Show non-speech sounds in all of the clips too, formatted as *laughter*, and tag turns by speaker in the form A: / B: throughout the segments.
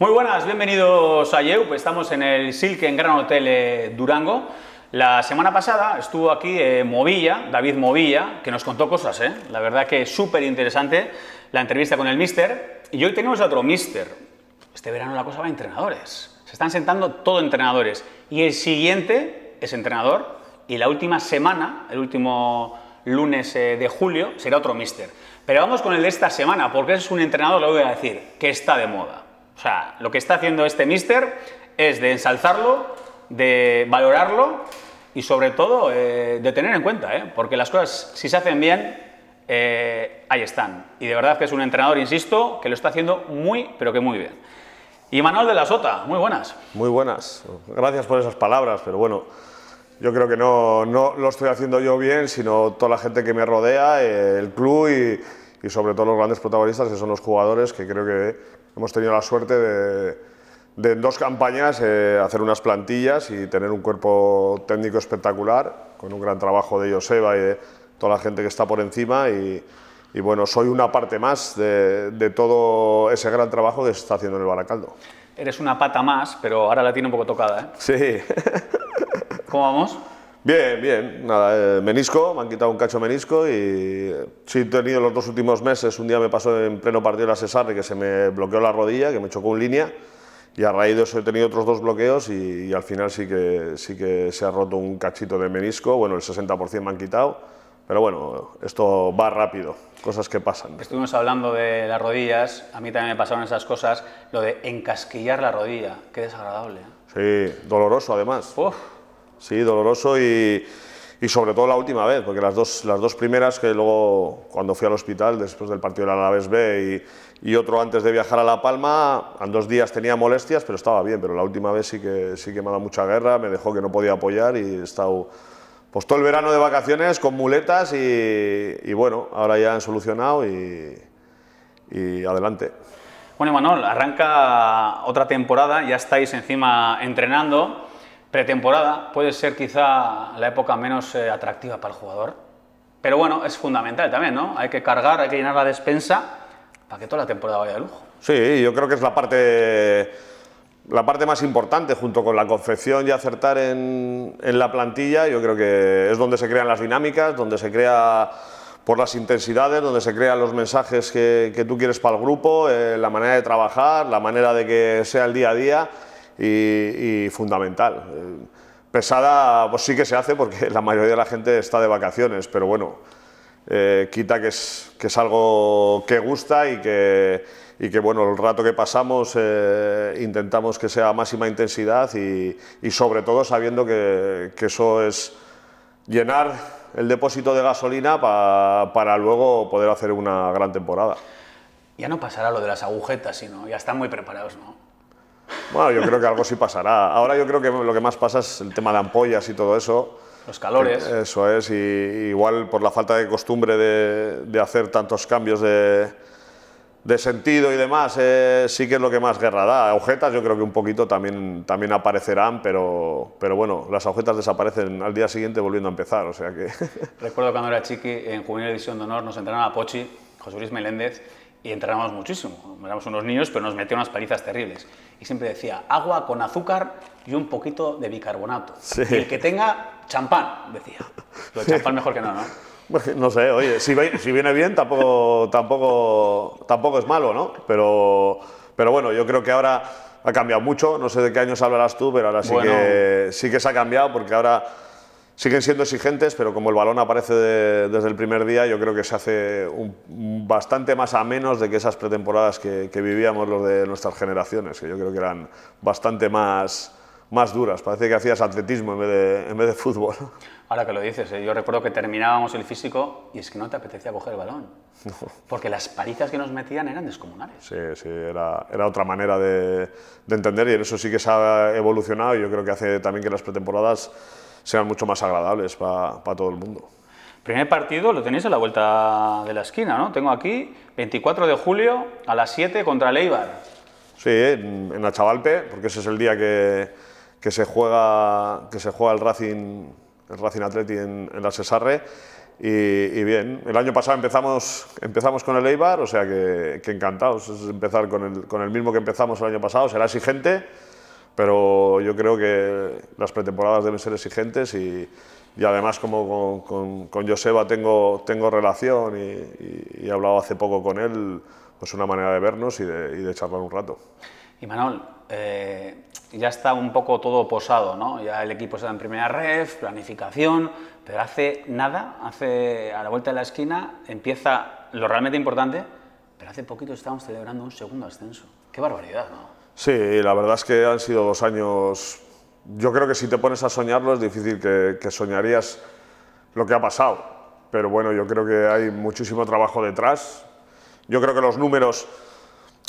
A: Muy buenas, bienvenidos a Yeu, Estamos en el Silken Gran Hotel eh, Durango. La semana pasada estuvo aquí eh, Movilla, David Movilla, que nos contó cosas, eh. la verdad que es súper interesante la entrevista con el Mister. Y hoy tenemos otro Mister. Este verano la cosa va a entrenadores. Se están sentando todo entrenadores. Y el siguiente es entrenador. Y la última semana, el último lunes de julio, será otro Mister. Pero vamos con el de esta semana, porque es un entrenador, lo voy a decir, que está de moda. O sea, lo que está haciendo este mister es de ensalzarlo, de valorarlo y sobre todo eh, de tener en cuenta, ¿eh? porque las cosas si se hacen bien, eh, ahí están. Y de verdad que es un entrenador, insisto, que lo está haciendo muy, pero que muy bien. Y Manuel de la Sota, muy buenas.
B: Muy buenas. Gracias por esas palabras, pero bueno, yo creo que no, no lo estoy haciendo yo bien, sino toda la gente que me rodea, eh, el club y sobre todo los grandes protagonistas que son los jugadores, que creo que, hemos tenido la suerte de, en dos campañas eh, hacer unas plantillas y tener un cuerpo técnico espectacular, con un gran trabajo de Joseba y de toda la gente que está por encima. Y, bueno, soy una parte más de, todo ese gran trabajo que se está haciendo en el Baracaldo.
A: Eres una pata más, pero ahora la tiene un poco tocada. ¿eh?
B: Sí. ¿Cómo vamos? Bien, bien, nada, eh, menisco, me han quitado un cacho menisco y eh, sí he tenido los dos últimos meses, un día me pasó en pleno partido de la Cesarre que se me bloqueó la rodilla, que me chocó en línea y a raíz de eso he tenido otros dos bloqueos y, al final sí que, sí que se ha roto un cachito de menisco, bueno, el 60% me han quitado, pero bueno, esto va rápido, cosas que pasan.
A: Estuvimos hablando de las rodillas, a mí también me pasaron esas cosas, lo de encasquillar la rodilla, qué desagradable.
B: ¿eh? Sí, doloroso además. Sí, doloroso y, sobre todo la última vez, porque las dos, las dos primeras que luego, cuando fui al hospital después del partido del Alavés B y, otro antes de viajar a La Palma, en dos días tenía molestias, pero estaba bien, pero la última vez sí que, sí que me ha dado mucha guerra, me dejó que no podía apoyar y he estado pues, todo el verano de vacaciones con muletas y, bueno, ahora ya han solucionado y, y adelante.
A: Bueno, Manuel, arranca otra temporada, ya estáis encima entrenando pretemporada puede ser quizá la época menos eh, atractiva para el jugador, pero bueno, es fundamental también, ¿no? Hay que cargar, hay que llenar la despensa para que
B: toda la temporada vaya de lujo. Sí, yo creo que es la parte, la parte más importante, junto con la confección y acertar en, la plantilla, yo creo que es donde se crean las dinámicas, donde se crea por las intensidades, donde se crean los mensajes que, tú quieres para el grupo, eh, la manera de trabajar, la manera de que sea el día a día y, fundamental. Eh, pesada, pues sí que se hace porque *laughs* la mayoría de la gente está de vacaciones, pero bueno, eh, quita que es, que es algo que gusta y que, y que bueno, el rato que pasamos eh, intentamos que sea máxima intensidad y, sobre todo sabiendo que, eso es llenar el depósito de gasolina para luego poder hacer una gran temporada.
A: Ya no pasará lo de las agujetas, sino ya están muy preparados, ¿no?
B: Bueno, yo creo que algo sí pasará. Ahora yo creo que lo que más pasa es el tema de ampollas y todo eso. Los calores. Eh, eso es, y igual por la falta de costumbre de, hacer tantos cambios de, sentido y demás, eh, sí que es lo que más guerra da. Agujetas yo creo que un poquito también, también aparecerán, pero, pero bueno, las agujetas desaparecen al día siguiente volviendo a empezar, o sea que...
A: *laughs* Recuerdo cuando era chiqui, en Juvenil División de Honor nos entrenaron a Pochi, José Luis Meléndez, y entrenábamos muchísimo. Éramos unos niños, pero nos metían unas palizas terribles. Y siempre decía, agua con azúcar y un poquito de bicarbonato. Y el que tenga, champán, decía. Lo de champán mejor que no, ¿no?
B: Pues, no sé, oye, si, viene bien tampoco, tampoco, tampoco es malo, ¿no? Pero, pero bueno, yo creo que ahora ha cambiado mucho. No sé de qué años hablarás tú, pero ahora sí, que, sí que se ha cambiado porque ahora Siguen siendo exigentes, pero como el balón aparece desde el primer día, yo creo que se hace un, bastante más a menos de que esas pretemporadas que, vivíamos los de nuestras generaciones, que yo creo que eran bastante más, más duras. Parece que hacías atletismo en vez de, en vez de fútbol.
A: Ahora que lo dices, eh, yo recuerdo que terminábamos el físico y es que no te apetecía coger el balón. Porque las palizas que nos metían eran descomunales.
B: Sí, sí, era, era otra manera de, entender y en eso sí que se ha evolucionado. y Yo creo que hace también que las pretemporadas sean mucho más agradables para todo el mundo.
A: Primer partido lo tenéis a la vuelta de la esquina, ¿no? Tengo aquí 24 de julio a las 7 contra Eibar.
B: Sí, en Achavalpe, porque ese es el día que, que, se, juega, que se juega el Racing, el Racing Atleti en, en la Cesarre. Y, bien, el año pasado empezamos, empezamos con el Eibar, o sea que, encantados. Es empezar con el, con el mismo que empezamos el año pasado, será exigente pero yo creo que las pretemporadas deben ser exigentes y, además como con, Joseba tengo, tengo relación y, he hablado hace poco con él, pues una manera de vernos y de, charlar un rato.
A: Y Manuel, eh, ya está un poco todo posado, ¿no? Ya el equipo está en primera red, planificación, pero hace nada, hace a la vuelta de la esquina, empieza lo realmente importante, pero hace poquito estábamos celebrando un segundo ascenso. ¡Qué barbaridad, ¿no?
B: Sí, la verdad es que han sido dos años... Yo creo que si te pones a soñarlo es difícil que, soñarías lo que ha pasado. Pero bueno, yo creo que hay muchísimo trabajo detrás. Yo creo que los números...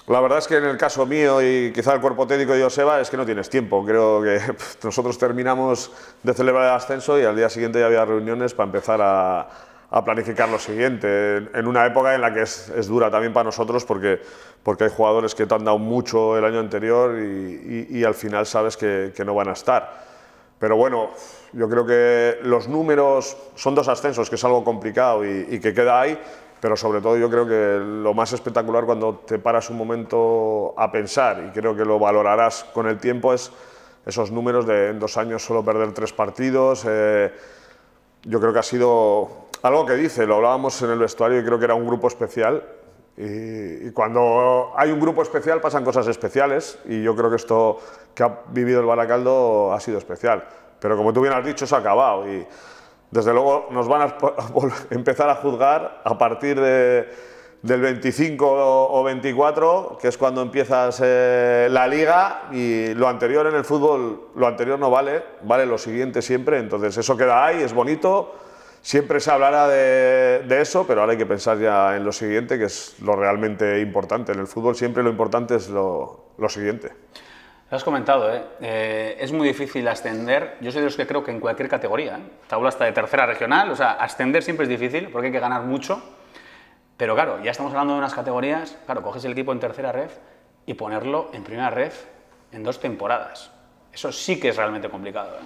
B: La verdad es que en el caso mío y quizá el cuerpo técnico de Joseba es que no tienes tiempo. Creo que *laughs* nosotros terminamos de celebrar el ascenso y al día siguiente ya había reuniones para empezar a, a planificar lo siguiente. En una época en la que es, es, dura también para nosotros porque, porque hay jugadores que te han dado mucho el año anterior y, al final sabes que, no van a estar. Pero bueno, yo creo que los números son dos ascensos, que es algo complicado y, que queda ahí, pero sobre todo yo creo que lo más espectacular cuando te paras un momento a pensar, y creo que lo valorarás con el tiempo, es esos números de en dos años solo perder tres partidos. Eh, yo creo que ha sido algo que dice, lo hablábamos en el vestuario y creo que era un grupo especial. Y, cuando hay un grupo especial pasan cosas especiales y yo creo que esto que ha vivido el Baracaldo ha sido especial. Pero como tú bien has dicho, se ha acabado y desde luego nos van a *laughs* empezar a juzgar a partir de, del 25 o 24, que es cuando empiezas la liga y lo anterior en el fútbol, lo anterior no vale, vale lo siguiente siempre, entonces eso queda ahí, es bonito Siempre se hablará de, eso, pero ahora hay que pensar ya en lo siguiente, que es lo realmente importante. En el fútbol siempre lo importante es lo, siguiente.
A: Lo has comentado, ¿eh? Eh, es muy difícil ascender. Yo soy de los que creo que en cualquier categoría, ¿eh? hasta de tercera regional, o sea, ascender siempre es difícil porque hay que ganar mucho. Pero claro, ya estamos hablando de unas categorías, claro, coges el equipo en tercera red y ponerlo en primera red en dos temporadas. Eso sí que es realmente complicado. ¿eh?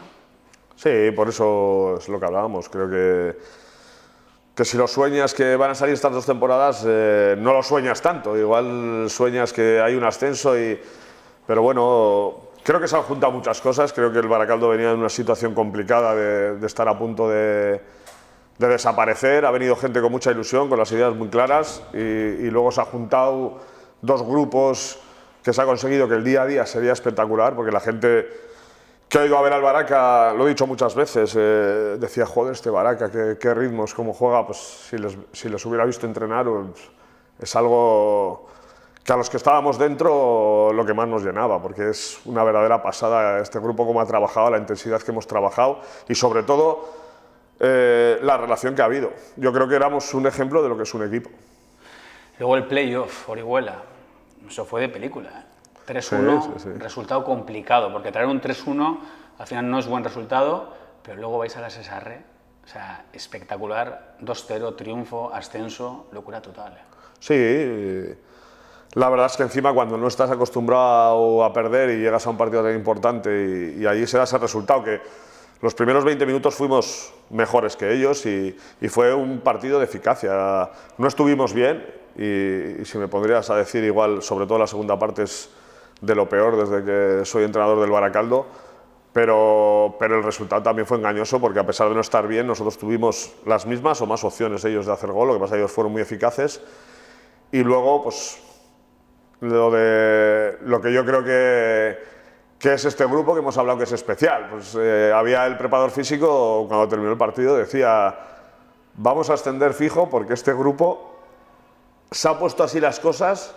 B: Sí, por eso es lo que hablábamos. Creo que, que si lo sueñas que van a salir estas dos temporadas, eh, no lo sueñas tanto. Igual sueñas que hay un ascenso y... Pero bueno, creo que se han juntado muchas cosas. Creo que el Baracaldo venía en una situación complicada de, estar a punto de, desaparecer. Ha venido gente con mucha ilusión, con las ideas muy claras y, y luego se han juntado dos grupos que se ha conseguido que el día a día sería espectacular porque la gente que ido a ver al Baraca, lo he dicho muchas veces, eh, decía, joder, este Baraca, qué, ritmos, cómo juega, pues si los hubiera visto entrenar, pues, es algo que a los que estábamos dentro lo que más nos llenaba, porque es una verdadera pasada este grupo, cómo ha trabajado, la intensidad que hemos trabajado y sobre todo eh, la relación que ha habido. Yo creo que éramos un ejemplo de lo que es un equipo.
A: Luego el playoff, Orihuela, eso fue de película. ¿eh? 3-1, resultado complicado, porque traer un 3-1 al final no es buen resultado, pero luego vais a la SSR, o sea, espectacular, 2-0, triunfo, ascenso, locura total.
B: Eh. Sí, la verdad es que encima cuando no estás acostumbrado a perder y llegas a un partido tan importante y, y allí se da ese resultado que los primeros 20 minutos fuimos mejores que ellos y, fue un partido de eficacia. No estuvimos bien, y, y, si me pondrías a decir igual, sobre todo la segunda parte es de lo peor desde que soy entrenador del Baracaldo, pero, el resultado también fue engañoso porque a pesar de no estar bien, nosotros tuvimos las mismas o más opciones ellos de hacer gol, lo que pasa ellos fueron muy eficaces. Y luego, pues, lo, de, lo que yo creo que, es este grupo que hemos hablado que es especial. Pues eh, había el preparador físico, cuando terminó el partido, decía, vamos a extender fijo porque este grupo se ha puesto así las cosas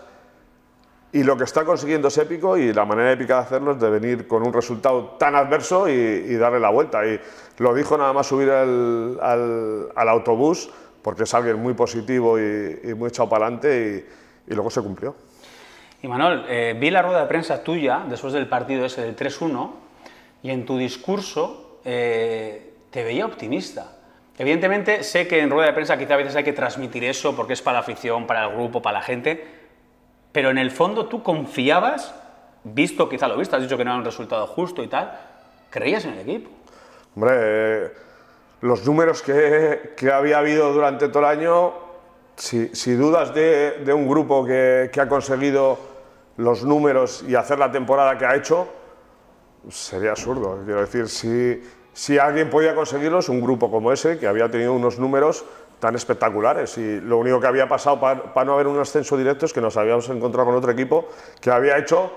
B: y lo que está consiguiendo es épico y la manera épica de hacerlo es de venir con un resultado tan adverso y, darle la vuelta. Y lo dijo nada más subir al, autobús, porque es alguien muy positivo y, muy echado para adelante y, luego se cumplió.
A: Y Manuel, eh, vi la rueda de prensa tuya después del partido ese del 3-1 y en tu discurso eh, te veía optimista. Evidentemente sé que en rueda de prensa quizá a veces hay que transmitir eso porque es para la afición, para el grupo, para la gente, pero en el fondo tú confiabas, visto quizá lo visto, has dicho que no era un resultado justo y tal, creías en el equipo.
B: Hombre, eh, los números que, que, había habido durante todo el año, si, dudas de, de, un grupo que, que, ha conseguido los números y hacer la temporada que ha hecho, sería absurdo. Quiero decir, si, si alguien podía conseguirlos, un grupo como ese, que había tenido unos números tan espectaculares. Y lo único que había pasado para no haber un ascenso directo es que nos habíamos encontrado con otro equipo que había hecho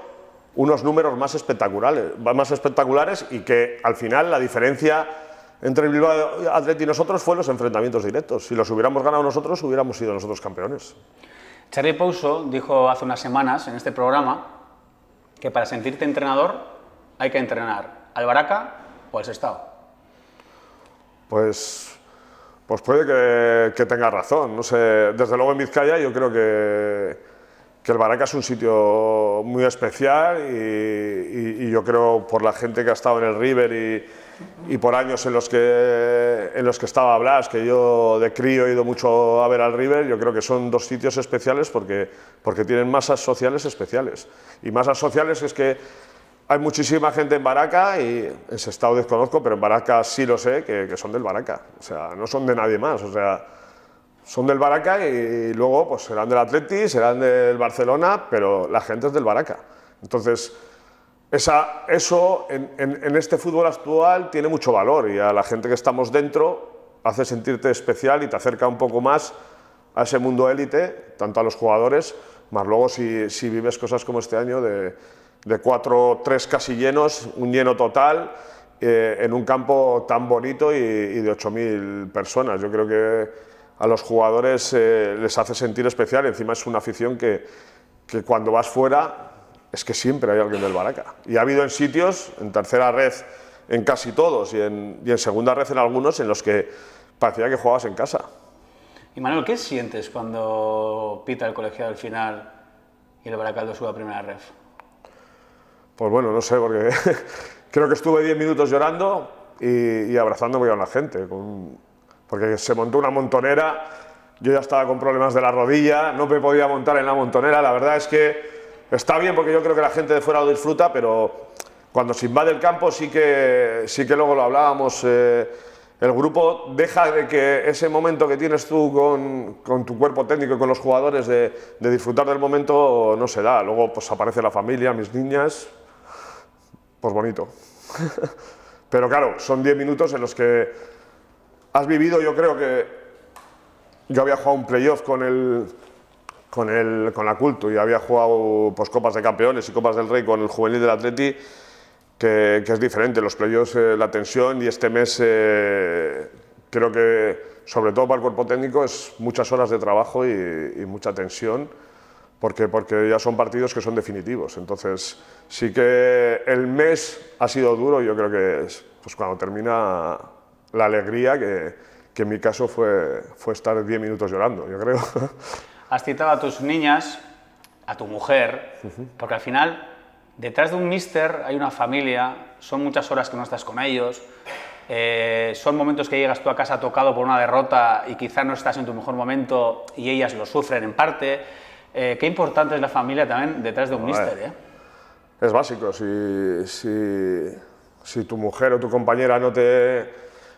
B: unos números más espectaculares, más espectaculares y que al final la diferencia entre el Bilbao Atleti y nosotros fue los enfrentamientos directos. Si los hubiéramos ganado nosotros, hubiéramos sido nosotros campeones.
A: Charlie Pouso dijo hace unas semanas en este programa que para sentirte entrenador hay que entrenar al Baraca o al Sestao.
B: Pues pues puede que, tenga razón, no sé. Desde luego en Vizcaya yo creo que, el Baraca es un sitio muy especial y, yo creo por la gente que ha estado en el River y, por años en los, que, en los que estaba Blas, que yo de crío he ido mucho a ver al River, yo creo que son dos sitios especiales porque, porque tienen masas sociales especiales. Y masas sociales es que hay muchísima gente en Baraca y en estado desconozco, pero en Baraca sí lo sé, que, son del Baraca. O sea, no son de nadie más. O sea, son del Baraca y luego pues serán del Atleti, serán del Barcelona, pero la gente es del Baraca. Entonces, eso en, este fútbol actual tiene mucho valor y a la gente que estamos dentro hace sentirte especial y te acerca un poco más a ese mundo élite, tanto a los jugadores, más luego si, si vives cosas como este año de de cuatro tres casi llenos, un lleno total, eh, en un campo tan bonito y, y de 8.000 personas. Yo creo que a los jugadores eh, les hace sentir especial, encima es una afición que, cuando vas fuera es que siempre hay alguien del Baraca. Y ha habido en sitios, en tercera red, en casi todos, y en, segunda red en algunos, en los que parecía que jugabas en casa.
A: Y Manuel, ¿qué sientes cuando pita el colegiado al final y el Baracaldo sube a primera red?
B: pues bueno, no sé, porque *laughs* creo que estuve 10 minutos llorando y, y abrazándome a la gente, porque se montó una montonera, yo ya estaba con problemas de la rodilla, no me podía montar en la montonera, la verdad es que está bien porque yo creo que la gente de fuera lo disfruta, pero cuando se invade el campo sí que, sí que luego lo hablábamos, eh, el grupo deja de que ese momento que tienes tú con, con tu cuerpo técnico y con los jugadores de, de disfrutar del momento no se da. Luego pues aparece la familia, mis niñas, pues bonito. *laughs* Pero claro, son 10 minutos en los que has vivido, yo creo que yo había jugado un playoff con el, con el con la Culto y había jugado pues, copas de campeones y copas del Rey con el juvenil del Atleti, que, es diferente, los playoffs, eh, la tensión y este mes eh, creo que sobre todo para el cuerpo técnico es muchas horas de trabajo y mucha tensión porque, porque ya son partidos que son definitivos. Entonces, sí que el mes ha sido duro, yo creo que es pues, cuando termina la alegría, que, que en mi caso fue, fue estar 10 minutos llorando, yo creo. *laughs*
A: Has citado a tus niñas, a tu mujer, porque al final, detrás de un mister hay una familia, son muchas horas que no estás con ellos, eh, son momentos que llegas tú a casa tocado por una derrota y quizá no estás en tu mejor momento y ellas lo sufren en parte. Eh, qué importante es la familia también detrás de un mister, ¿eh?
B: Es básico, si, si, tu mujer o tu compañera no te,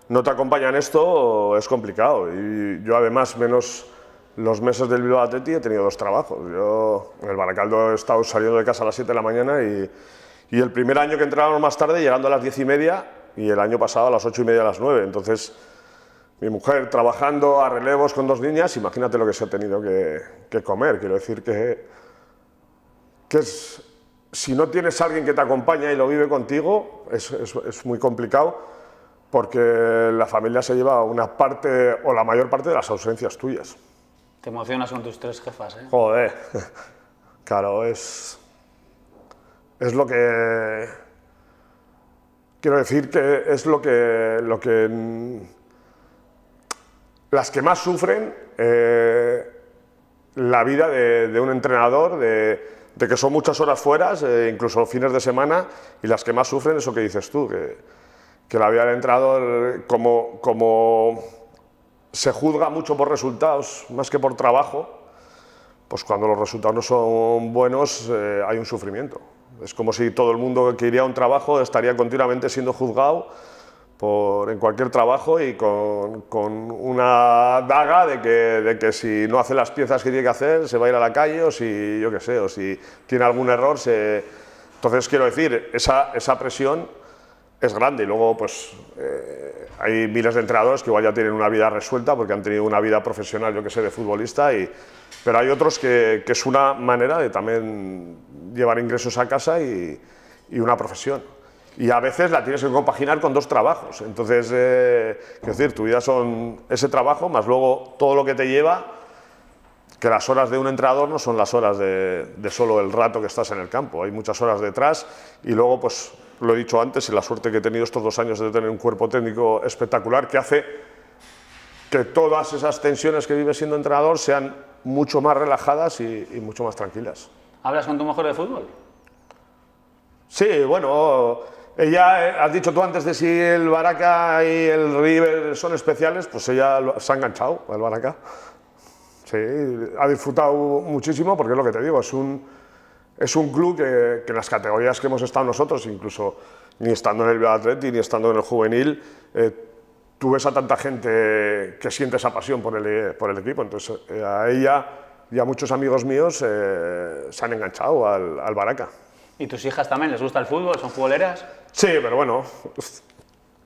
B: no te acompaña en esto, es complicado. Y yo además, menos los meses del Bilbao Atleti, he tenido dos trabajos. Yo en el Baracaldo he estado saliendo de casa a las 7 de la mañana y, y el primer año que entrábamos más tarde, llegando a las 10 y media, y el año pasado a las 8 y media a las 9. Entonces, mi mujer trabajando a relevos con dos niñas, imagínate lo que se ha tenido que, comer. Quiero decir que, que si no tienes alguien que te acompaña y lo vive contigo, es, muy complicado porque la familia se lleva una parte o la mayor parte de las ausencias tuyas.
A: Te emocionas con tus tres jefas, ¿eh?
B: Joder, *laughs* claro, es, es lo que... Quiero decir que es lo que, lo que las que más sufren eh, la vida de, un entrenador, de, que son muchas horas fuera, eh, incluso fines de semana, y las que más sufren eso que dices tú, que, la vida del entrenador, como, como se juzga mucho por resultados más que por trabajo, pues cuando los resultados no son buenos eh, hay un sufrimiento. Es como si todo el mundo que iría a un trabajo estaría continuamente siendo juzgado en cualquier trabajo y con, con una daga de que, de que, si no hace las piezas que tiene que hacer se va a ir a la calle o si, yo qué sé, o si tiene algún error Entonces quiero decir, esa, esa presión es grande y luego pues eh, hay miles de entrenadores que igual ya tienen una vida resuelta porque han tenido una vida profesional, yo que sé, de futbolista y... Pero hay otros que, que es una manera de también llevar ingresos a casa y, y una profesión y a veces la tienes que compaginar con dos trabajos. Entonces, eh, decir, tu vida son ese trabajo más luego todo lo que te lleva, que las horas de un entrenador no son las horas de, de, solo el rato que estás en el campo, hay muchas horas detrás y luego, pues lo he dicho antes, y la suerte que he tenido estos dos años de tener un cuerpo técnico espectacular que hace que todas esas tensiones que vives siendo entrenador sean mucho más relajadas y, y mucho más tranquilas.
A: ¿Hablas con tu mejor de fútbol?
B: Sí, bueno, ella, eh, eh, has dicho tú antes de si el Baraka y el River son especiales, pues ella se ha enganchado al Baraka. Sí, ha disfrutado muchísimo porque es lo que te digo, es un, es un club que, que en las categorías que hemos estado nosotros, incluso ni estando en el Atleti, ni estando en el juvenil, eh, tú ves a tanta gente que siente esa pasión por el, por el equipo. Entonces, eh, a ella y a muchos amigos míos se han enganchado al, al Baraca. ¿Y tus hijas
A: también les gusta el fútbol? ¿Son futboleras?
B: Sí, pero bueno,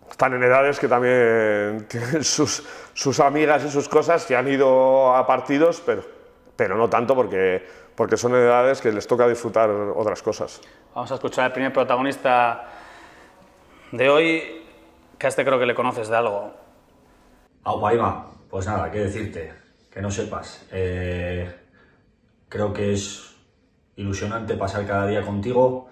B: están en edades que también *laughs* tienen sus, sus amigas y sus cosas que han ido a partidos, pero, pero no tanto porque, porque son edades que les toca disfrutar otras cosas.
A: Vamos a escuchar al primer protagonista de hoy, que a este creo que le conoces de
C: algo. Ah, a Pues nada, qué decirte, que no sepas. Eh, creo que es ilusionante pasar cada día contigo,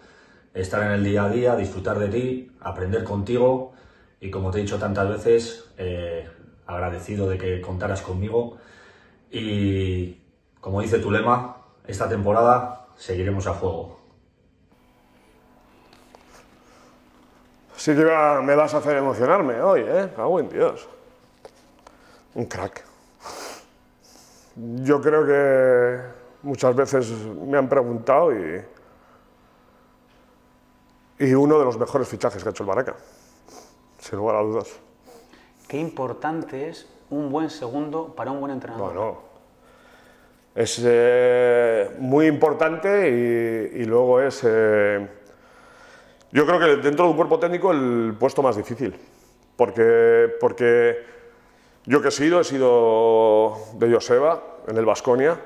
C: estar en el día a día, disfrutar de ti, aprender contigo y como te he dicho tantas veces, eh, agradecido de que contaras conmigo y como dice tu lema, esta temporada seguiremos a fuego.
B: Sí que me vas a hacer emocionarme hoy, ¿eh? Ah, buen Dios. Un crack. Yo creo que Muchas veces me han preguntado y, uno de los mejores fichajes que ha hecho el Baraca, sin lugar a dudas.
A: Qué importante es un buen segundo para un buen entrenador.
B: Bueno, es eh, muy importante y, luego es... Eh, yo creo que dentro de un cuerpo técnico el puesto más difícil, porque, porque yo que he sido, he sido de Joseba en el Vasconia,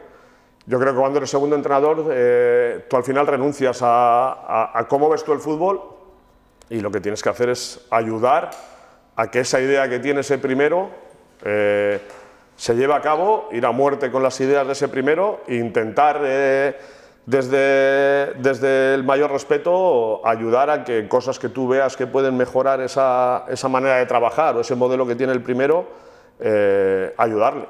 B: yo creo que cuando eres segundo entrenador, eh, tú al final renuncias a, cómo ves tú el fútbol y lo que tienes que hacer es ayudar a que esa idea que tiene ese primero eh, se lleve a cabo, ir a muerte con las ideas de ese primero e intentar eh, desde, desde el mayor respeto ayudar a que cosas que tú veas que pueden mejorar esa, esa manera de trabajar o ese modelo que tiene el primero, ayudarle.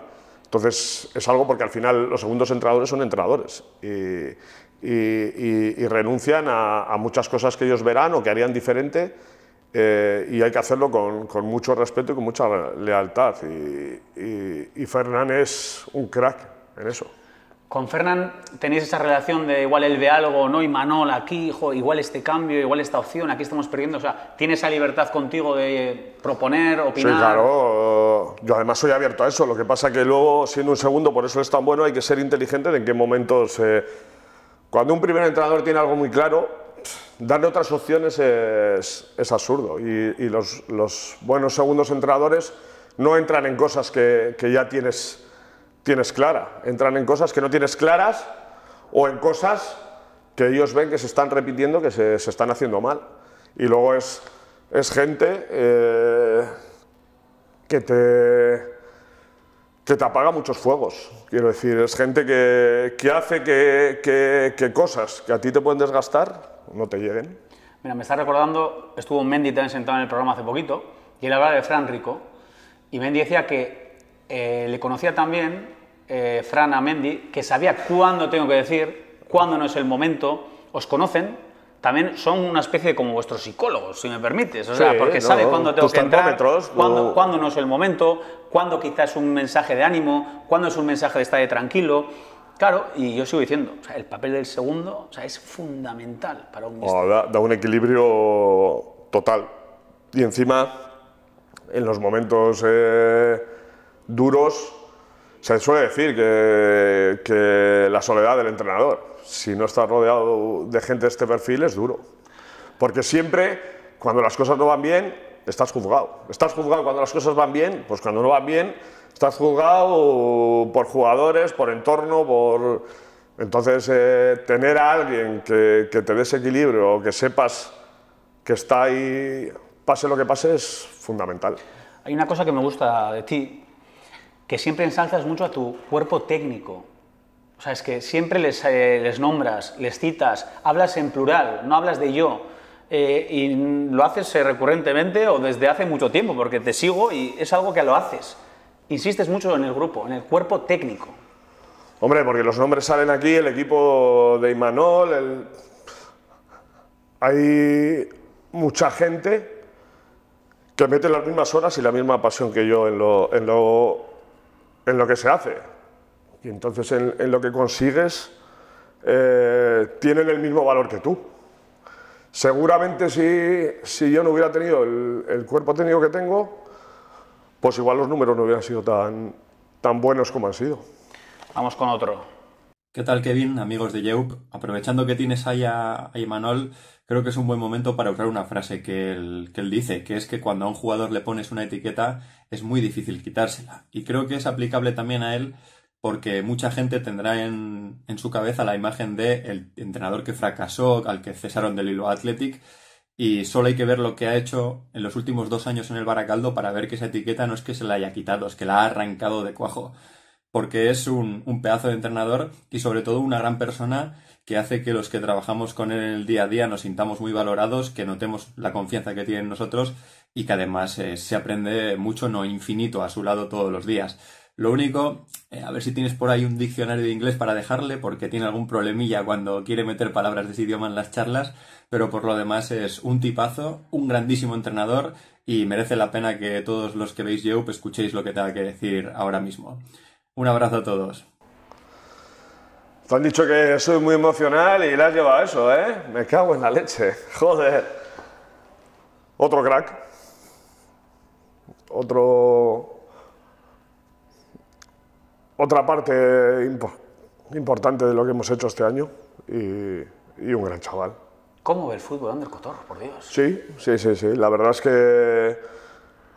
B: Entonces, es algo porque al final los segundos entrenadores son entrenadores y, renuncian a, muchas cosas que ellos verán o que harían diferente eh, y hay que hacerlo con, mucho respeto y con mucha lealtad. Y, y Fernán es un crack en eso.
A: Con Fernán tenéis esa relación de igual él ve algo, no, y Manol aquí, hijo, igual este cambio, igual esta opción, aquí estamos perdiendo. O sea, tiene esa libertad contigo de proponer, opinar. Sí,
B: claro. Yo además soy abierto a eso. Lo que pasa que luego, siendo un segundo, por eso es tan bueno, hay que ser inteligente en qué momentos. Eh, cuando un primer entrenador tiene algo muy claro, darle otras opciones es, absurdo. Y, los, buenos segundos entrenadores no entran en cosas que ya tienes tienes clara. Entran en cosas que no tienes claras o en cosas que ellos ven que se están repitiendo, que se, se están haciendo mal. Y luego es, es gente eh, que te que te apaga muchos fuegos. Quiero decir, es gente que, que hace que, que, cosas que a ti te pueden desgastar no te lleguen.
A: Mira, me está recordando, estuvo Mendy también sentado en el programa hace poquito, y él hablaba de Fran Rico, y Mendy decía que eh, le conocía también eh, Fran Amendi, que sabía cuándo tengo que decir, cuándo no es el momento, os conocen, también son una especie como vuestros psicólogos, si me permites. O sea, porque sabe cuándo tengo que entrar, cuándo, no es el momento, cuándo quizás es un mensaje de ánimo, cuándo es un mensaje de estar tranquilo. Claro, y yo sigo diciendo, o sea, el papel del segundo o sea, es fundamental para un ah,
B: da, un equilibrio total. Y encima, en los momentos eh, duros, se suele decir que, la soledad del entrenador, si no estás rodeado de gente de este perfil, es duro. Porque siempre, cuando las cosas no van bien, estás juzgado. Estás juzgado cuando las cosas van bien, pues cuando no van bien, estás juzgado por jugadores, por entorno, por... Entonces, eh, tener a alguien que, que te dé ese equilibrio o que sepas que está ahí, pase lo que pase, es fundamental. Hay
A: una cosa que me gusta de ti, que siempre ensalzas mucho a tu cuerpo técnico. O sea, es que siempre les, eh, nombras, les citas, hablas en plural, no hablas de yo. Eh, y lo haces eh, recurrentemente o desde hace mucho tiempo, porque te sigo
B: y es algo que lo haces. Insistes mucho en el grupo, en el cuerpo técnico. Hombre, porque los nombres salen aquí, el equipo de Imanol, el... hay mucha gente que mete las mismas horas y la misma pasión que yo en lo, en lo en lo que se hace. Y entonces en, lo que consigues eh, tienen el mismo valor que tú. Seguramente si, yo no hubiera tenido el, cuerpo técnico que tengo, pues igual los números no hubieran sido tan, tan buenos como han sido.
C: Vamos con otro. ¿Qué tal, Kevin? Amigos de Jeup? aprovechando que tienes ahí a, a creo que es un buen momento para usar una frase que él, que él dice, que es que cuando a un jugador le pones una etiqueta es muy difícil quitársela. Y creo que es aplicable también a él porque mucha gente tendrá en, en su cabeza la imagen de el entrenador que fracasó, al que cesaron del hilo Athletic, y solo hay que ver lo que ha hecho en los últimos dos años en el Baracaldo para ver que esa etiqueta no es que se la haya quitado, es que la ha arrancado de cuajo porque es un, pedazo de entrenador y sobre todo una gran persona que hace que los que trabajamos con él en el día a día nos sintamos muy valorados, que notemos la confianza que tiene en nosotros y que además eh, se aprende mucho, no infinito, a su lado todos los días. Lo único, eh, a ver si tienes por ahí un diccionario de inglés para dejarle, porque tiene algún problemilla cuando quiere meter palabras de ese idioma en las charlas, pero por lo demás es un tipazo, un grandísimo entrenador y merece la pena que todos los que veis pues escuchéis lo que tenga que decir ahora mismo. Un abrazo a todos.
B: Te han dicho que soy muy emocional y le has llevado eso, ¿eh? Me cago en la leche. *laughs* Joder. Otro crack. Otro. Otra parte importante de lo que hemos hecho este año y, un gran chaval.
A: ¿Cómo ve el fútbol Ander Cotor, por Dios?
B: Sí, sí, sí, sí. La verdad es que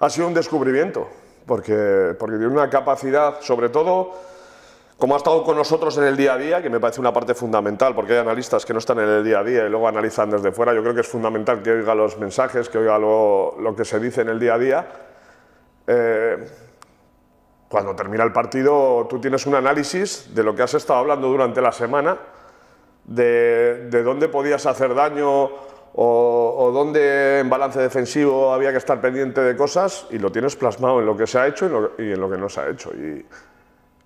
B: ha sido un descubrimiento porque, porque tiene una capacidad, sobre todo, como ha estado con nosotros en el día a día, que me parece una parte fundamental, porque hay analistas que no están en el día a día y luego analizan desde fuera, yo creo que es fundamental que oiga los mensajes, que oiga lo, lo que se dice en el día a día. Eh, cuando termina el partido, tú tienes un análisis de lo que has estado hablando durante la semana, de, de dónde podías hacer daño o, donde dónde en balance defensivo había que estar pendiente de cosas y lo tienes plasmado en lo que se ha hecho y, en lo que no se ha hecho. Y,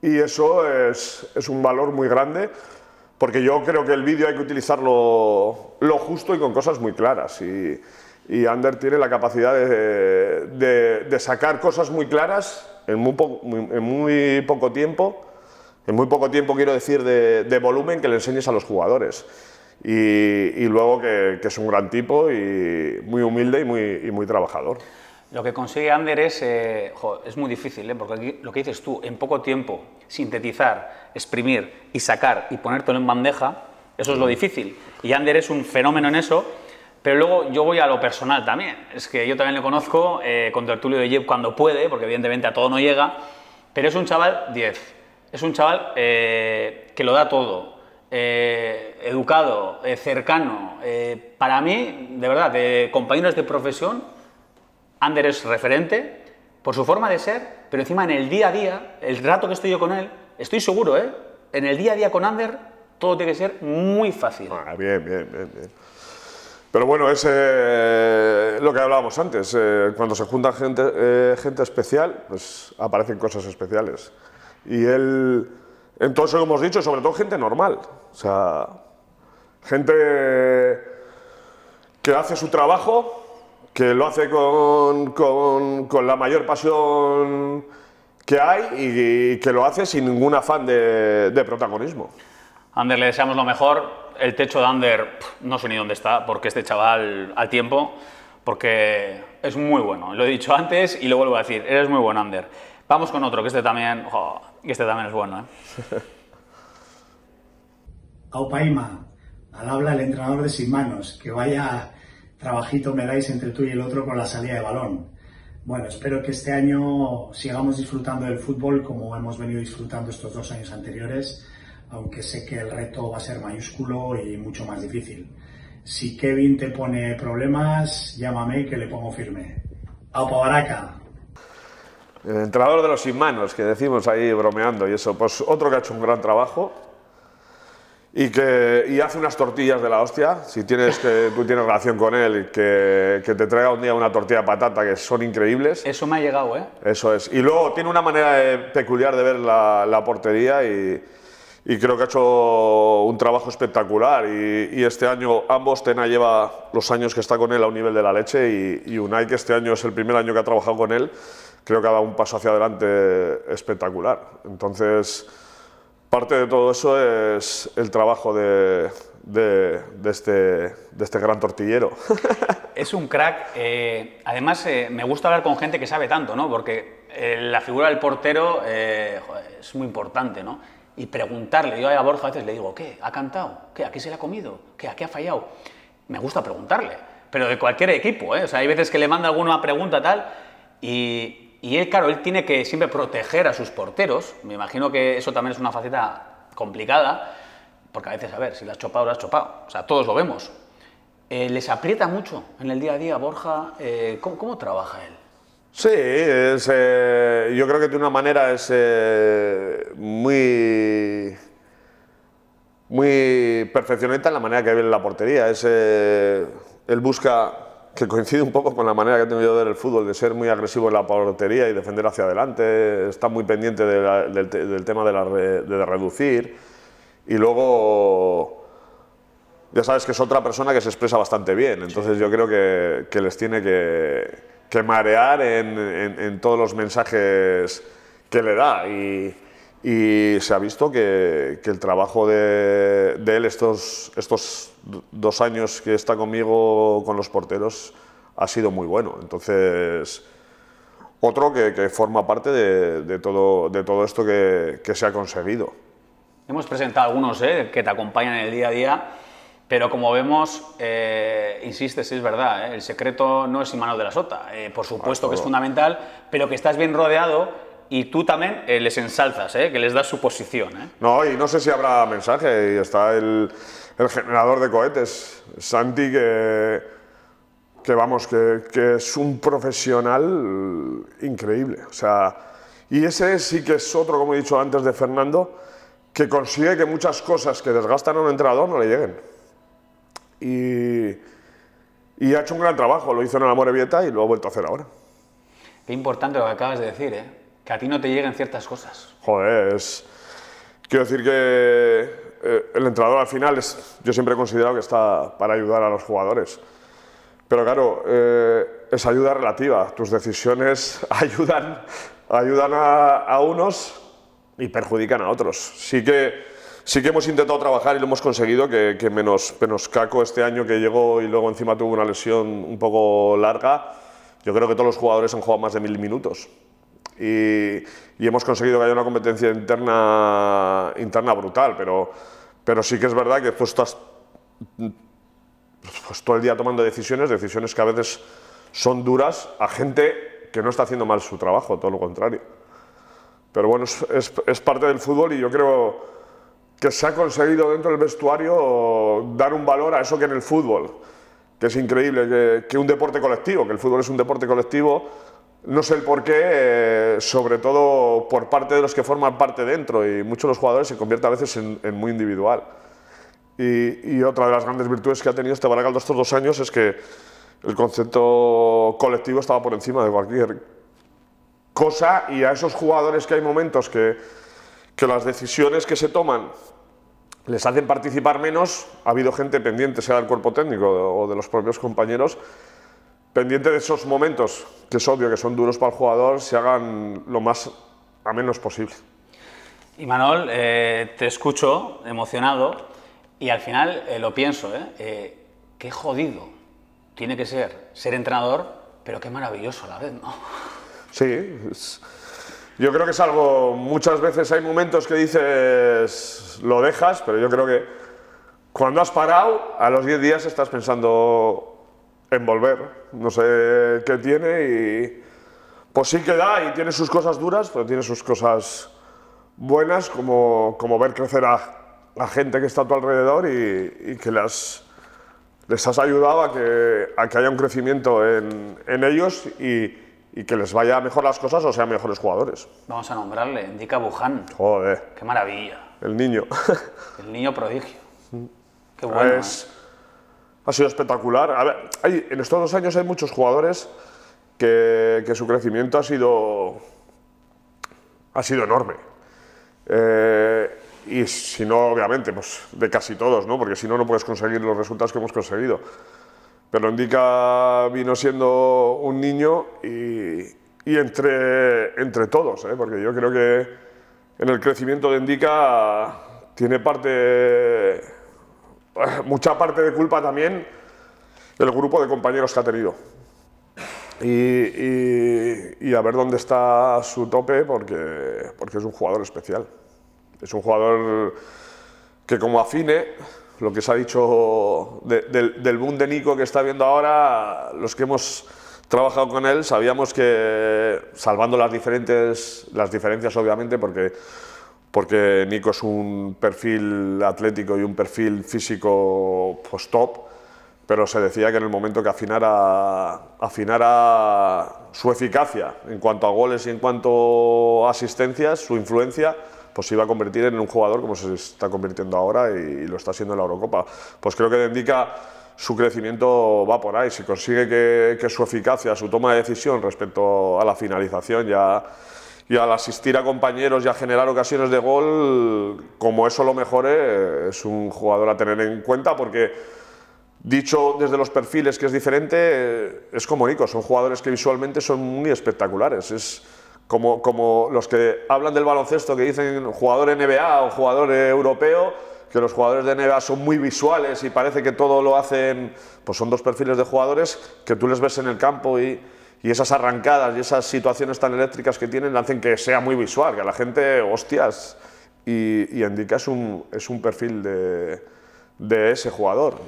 B: eso es, un valor muy grande porque yo creo que el vídeo hay que utilizarlo lo justo y con cosas muy claras. Y, Ander tiene la capacidad de, sacar cosas muy claras en muy, poco tiempo en muy poco tiempo, quiero decir, de, volumen que le enseñes a los jugadores y, luego que, es un gran tipo y muy humilde y muy, muy trabajador.
A: Lo que consigue Ander es, eh, es muy difícil, ¿eh? porque lo que dices tú, en poco tiempo, sintetizar, exprimir y sacar y ponértelo en bandeja, eso es lo difícil. Y Ander es un fenómeno en eso, pero luego yo voy a lo personal también. Es que yo también le conozco eh, con Tertulio de jeep cuando puede, porque evidentemente a todo no llega, pero es un chaval 10. Es un chaval eh, que lo da todo, eh, educado, eh, cercano. Eh, para mí, de verdad, de compañeros de profesión, Ander es referente por su forma de ser, pero encima en el día a día, el rato que estoy yo con él, estoy seguro, ¿eh? En el día a día con Ander, todo tiene que ser muy fácil.
B: Ah, bien, bien, bien, Pero bueno, es lo que hablábamos antes. cuando se junta gente, gente especial, pues aparecen cosas especiales. Y él entonces, como hemos dicho, sobre todo gente normal. O sea, gente que hace su trabajo, que lo hace con, con, la mayor pasión que hay y, que lo hace sin ningún afán de, protagonismo.
A: Ander, le deseamos lo mejor. El techo de Ander, no sé ni dónde está, porque este chaval al tiempo, porque es muy bueno. Lo he dicho antes y lo vuelvo a decir, eres muy bueno, Ander. Vamos con otro, que este también... Que este también es bueno, ¿eh?
D: Aupaima, *laughs* al habla el entrenador de Sin Manos, que vaya trabajito me dais entre tú y el otro con la salida de balón. Bueno, espero que este año sigamos disfrutando del fútbol como hemos venido disfrutando estos dos años anteriores, aunque sé que el reto va a ser mayúsculo y mucho más difícil. Si Kevin te pone problemas, llámame que le pongo firme. ¡Aupa Baraka.
B: El entrenador de los sin manos, que decimos ahí bromeando y eso, pues otro que ha hecho un gran trabajo y que hace unas tortillas de la hostia. Si tienes que, tú tienes relación con él, que, que te traiga un día una tortilla de patata, que son increíbles. Eso me ha llegado, ¿eh? Eso es. Y luego tiene una manera eh, peculiar de ver la, portería y, creo que ha hecho un trabajo espectacular. Y, este año ambos, Tena lleva los años que está con él a un nivel de la leche y, y Unai, que este año es el primer año que ha trabajado con él creo que ha dado un paso hacia adelante espectacular. Entonces, parte de todo eso es el trabajo de, de, este, de este, gran tortillero. *laughs*
A: Es un crack. Eh, además, eh, me gusta hablar con gente que sabe tanto, ¿no? Porque eh, la figura del portero es muy importante, ¿no? Y preguntarle, yo a Borja a veces le digo, ¿qué? ¿Ha cantado? ¿Qué? ¿A qué se le ha comido? ¿Qué? ¿A qué ha fallado? Me gusta preguntarle, pero de cualquier equipo, ¿eh? O sea, hay veces que le manda alguna pregunta tal y, y él, claro, él tiene que siempre proteger a sus porteros. Me imagino que eso también es una faceta complicada, porque a veces, a ver, si la has chopado, la has chopado. O sea, todos lo vemos. Eh, ¿Les aprieta mucho en el día a día, Borja? Eh, ¿cómo, trabaja él?
B: Sí, eh, yo creo que de una manera es muy muy perfeccionista en la manera que ve la portería. Es, él busca que coincide un poco con la manera que ha tenido de ver el fútbol, de ser muy agresivo en la portería y defender hacia adelante, está muy pendiente del, tema de, reducir. Y luego, ya sabes que es otra persona que se expresa bastante bien, entonces yo creo que, les tiene que, marear en, en, todos los mensajes que le da. Y, y se ha visto que, el trabajo de, él estos, estos dos años que está conmigo con los porteros ha sido muy bueno. Entonces, otro que, forma parte de, todo, de todo esto que, se ha conseguido.
A: Hemos presentado algunos ¿eh? que te acompañan en el día a día, pero como vemos, eh, insiste, sí es verdad, eh, el secreto no es mano de la sota. Eh, por supuesto que es fundamental, pero que estás bien rodeado y tú también eh, les ensalzas, eh, que les das su posición. Eh.
B: No, y no sé si habrá mensaje, y está el, generador de cohetes, Santi, que, vamos, que, es un profesional increíble. O sea, y ese sí que es otro, como he dicho antes, de Fernando, que consigue que muchas cosas que desgastan a un entrenador no le lleguen. Y, y ha hecho un gran trabajo, lo hizo en el amor Vieta y lo ha vuelto a hacer ahora.
A: Qué importante lo que acabas de decir, ¿eh? que a ti no te lleguen ciertas cosas.
B: Joder, es... Quiero decir que eh, el entrenador al final es, yo siempre he considerado que está para ayudar a los jugadores. Pero claro, eh, es ayuda relativa. Tus decisiones *laughs* ayudan, ayudan a, unos y perjudican a otros. Sí que, sí que hemos intentado trabajar y lo hemos conseguido, que, que menos, menos Caco este año que llegó y luego encima tuvo una lesión un poco larga, yo creo que todos los jugadores han jugado más de mil minutos y, hemos conseguido que haya una competencia interna, interna brutal, pero, pero sí que es verdad que tú estás pues todo el día tomando decisiones, decisiones que a veces son duras a gente que no está haciendo mal su trabajo, todo lo contrario. Pero bueno, es, parte del fútbol y yo creo que se ha conseguido dentro del vestuario dar un valor a eso que en el fútbol, que es increíble, que, que un deporte colectivo, que el fútbol es un deporte colectivo, no sé el por qué, eh, sobre todo por parte de los que forman parte dentro y muchos de los jugadores se convierte a veces en, muy individual. Y, otra de las grandes virtudes que ha tenido este Baracaldo estos dos años es que el concepto colectivo estaba por encima de cualquier cosa y a esos jugadores que hay momentos que, que las decisiones que se toman les hacen participar menos, ha habido gente pendiente, sea del cuerpo técnico o de los propios compañeros, pendiente de esos momentos, que es obvio que son duros para el jugador, se hagan lo más a menos posible.
A: Y Manol, eh, te escucho emocionado y al final eh, lo pienso, ¿eh? ¿eh? qué jodido tiene que ser ser entrenador, pero qué maravilloso a la vez, ¿no?
B: Sí, yo creo que es algo, muchas veces hay momentos que dices, lo dejas, pero yo creo que cuando has parado, a los 10 días estás pensando, envolver. No sé qué tiene y pues sí que da y tiene sus cosas duras, pero tiene sus cosas buenas como, como ver crecer a, la gente que está a tu alrededor y, que las, les has ayudado a que, que haya un crecimiento en, en ellos y, que les vaya mejor las cosas o sean mejores jugadores.
A: Vamos a nombrarle, Indica Buján. Joder. Qué maravilla. El niño. *laughs* El niño prodigio. Mm. Qué bueno. ¿eh?
B: Ha sido espectacular. A ver, hay, en estos dos años hay muchos jugadores que, su crecimiento ha sido, ha sido enorme. Eh, y si no, obviamente, pues de casi todos, ¿no? Porque si no, no puedes conseguir los resultados que hemos conseguido. Pero Indica vino siendo un niño y, y entre, entre todos, ¿eh? porque yo creo que en el crecimiento de Indica tiene parte *sighs* mucha parte de culpa también del grupo de compañeros que ha tenido. Y, a ver dónde está su tope, porque, porque es un jugador especial. Es un jugador que como afine, lo que se ha dicho del, boom de Nico que está viendo ahora, los que hemos trabajado con él sabíamos que, salvando las, diferentes, las diferencias obviamente, porque porque Nico es un perfil atlético y un perfil físico post pues, top, pero se decía que en el momento que afinara, su eficacia en cuanto a goles y en cuanto a asistencias, su influencia, pues se iba a convertir en un jugador como se está convirtiendo ahora y lo está haciendo en la Eurocopa. Pues creo que de indica su crecimiento va por ahí. Si consigue que, que, su eficacia, su toma de decisión respecto a la finalización ya y al asistir a compañeros y a generar ocasiones de gol, como eso lo mejore, es un jugador a tener en cuenta porque, dicho desde los perfiles que es diferente, es como Nico, son jugadores que visualmente son muy espectaculares. Es como, como los que hablan del baloncesto, que dicen jugador NBA o jugador europeo, que los jugadores de NBA son muy visuales y parece que todo lo hacen, pues son dos perfiles de jugadores que tú les ves en el campo y y esas arrancadas y esas situaciones tan eléctricas que tienen hacen que sea muy visual, que a la gente, hostias, y, y es un, es un perfil de, de ese jugador.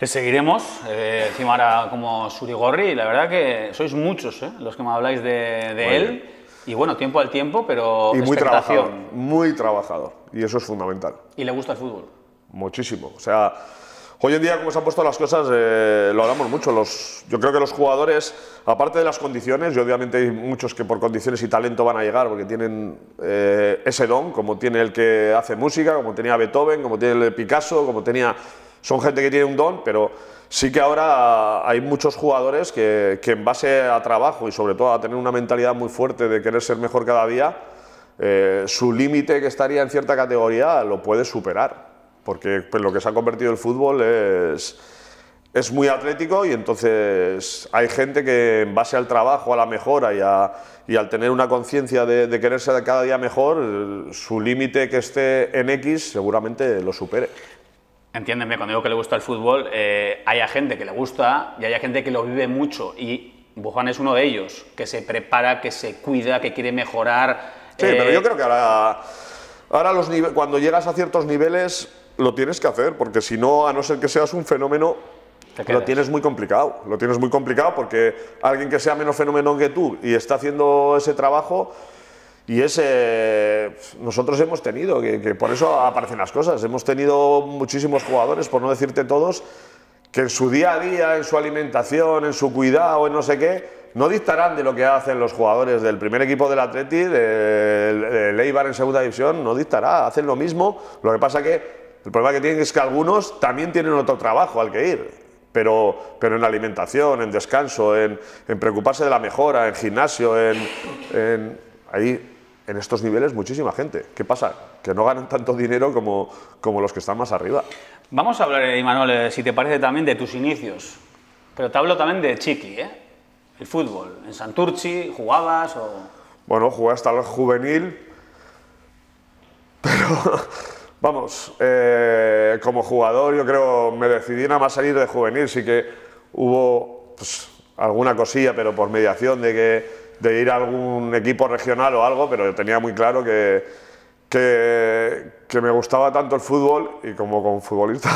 B: Le seguiremos, eh,
A: encima ahora como Surigorri, la verdad que sois muchos eh, los que me habláis de, él. Y bueno, tiempo al tiempo, pero. Y muy trabajador,
B: muy trabajador, y eso es fundamental.
A: ¿Y le gusta el fútbol?
B: Muchísimo, o sea Hoy en día, como se han puesto las cosas, eh, lo hablamos mucho. yo creo que los jugadores, aparte de las condiciones, y obviamente hay muchos que por condiciones y talento van a llegar, porque tienen eh, ese don, como tiene el que hace música, como tenía Beethoven, como tiene el Picasso, como tenía... Son gente que tiene un don, pero sí que ahora hay muchos jugadores que, en base a trabajo y sobre todo a tener una mentalidad muy fuerte de querer ser mejor cada día, eh, su límite que estaría en cierta categoría lo puede superar porque pues, lo que se ha convertido el fútbol es, es muy atlético y entonces hay gente que en base al trabajo, a la mejora y, y al tener una conciencia de, de, quererse cada día mejor, su límite que esté en X seguramente lo supere.
A: Entiéndeme, cuando digo que le gusta el fútbol, eh, hay gente que le gusta y hay gente que lo vive mucho y Buján es uno de ellos, que se prepara, que se cuida, que quiere mejorar. Sí, pero eh, yo creo
B: que ahora, ahora los cuando llegas a ciertos niveles lo tienes que hacer, porque si no, a no ser que seas un fenómeno, lo tienes muy complicado. Lo tienes muy complicado porque alguien que sea menos fenómeno que tú y está haciendo ese trabajo, y ese nosotros hemos tenido, que, por eso aparecen las cosas. Hemos tenido muchísimos jugadores, por no decirte todos, que en su día a día, en su alimentación, en su cuidado, en no sé qué, no dictarán de lo que hacen los jugadores del primer equipo del Atleti, del, Eibar en segunda división, no dictará, hacen lo mismo. Lo que pasa que el problema que tienen es que algunos también tienen otro trabajo al que ir, pero, pero en alimentación, en descanso, en, preocuparse de la mejora, en gimnasio, en, ahí, en estos niveles muchísima gente. ¿Qué pasa? Que no ganan tanto dinero como, como los que están más arriba.
A: Vamos a hablar, eh, Imanol, eh, si te parece también de tus inicios, pero te hablo también de Chiqui, ¿eh? el fútbol. ¿En Santurchi jugabas o...?
B: Bueno, jugué hasta el juvenil, *laughs* pero... Vamos, eh, como jugador yo creo me decidí nada más salir de juvenil, sí que hubo pues, alguna cosilla, pero por mediación de que de ir a algún equipo regional o algo, pero yo tenía muy claro que, que, me gustaba tanto el fútbol y como con futbolista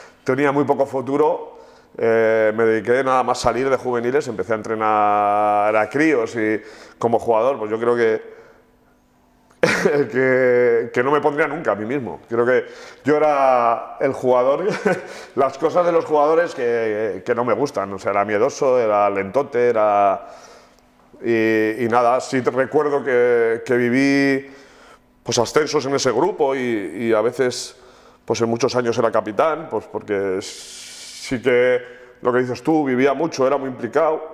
B: *laughs* tenía muy poco futuro, eh, me dediqué nada más salir de juveniles, empecé a entrenar a críos y como jugador, pues yo creo que *laughs* que, que, no me pondría nunca a mí mismo. Creo que yo era el jugador, *laughs* las cosas de los jugadores que, no me gustan. O sea, era miedoso, era lentote, era... Y, nada, sí te recuerdo que, viví pues ascensos en ese grupo y, y, a veces, pues en muchos años era capitán, pues porque sí que, lo que dices tú, vivía mucho, era muy implicado.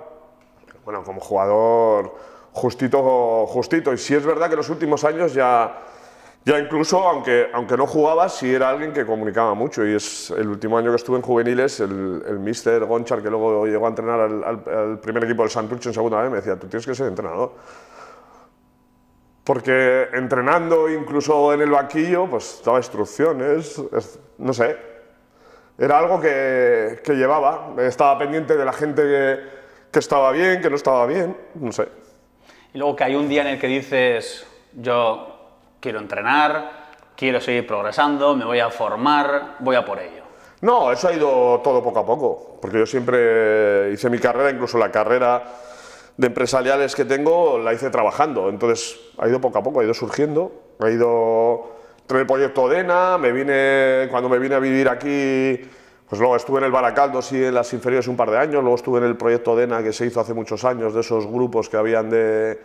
B: Bueno, como jugador justito, justito. Y sí es verdad que los últimos años ya, ya incluso, aunque, aunque no jugaba, sí era alguien que comunicaba mucho. Y es el último año que estuve en juveniles, el, el mister Gonchar, que luego llegó a entrenar al, primer equipo del Santurce en segunda vez, me decía, tú tienes que ser entrenador. Porque entrenando, incluso en el vaquillo, pues daba instrucciones, no sé. Era algo que, llevaba, estaba pendiente de la gente que, que estaba bien, que no estaba bien, no sé.
A: Y luego que hay un día en el que dices, yo quiero entrenar, quiero seguir progresando, me voy a formar, voy a por ello.
B: No, eso ha ido todo poco a poco, porque yo siempre hice mi carrera, incluso la carrera de empresariales que tengo la hice trabajando, entonces ha ido poco a poco, ha ido surgiendo, ha ido... Entré el proyecto Odena, me vine, cuando me vine a vivir aquí pues luego estuve en el Baracaldo, sí, en las inferiores un par de años, luego estuve en el proyecto DENA que se hizo hace muchos años, de esos grupos que habían de...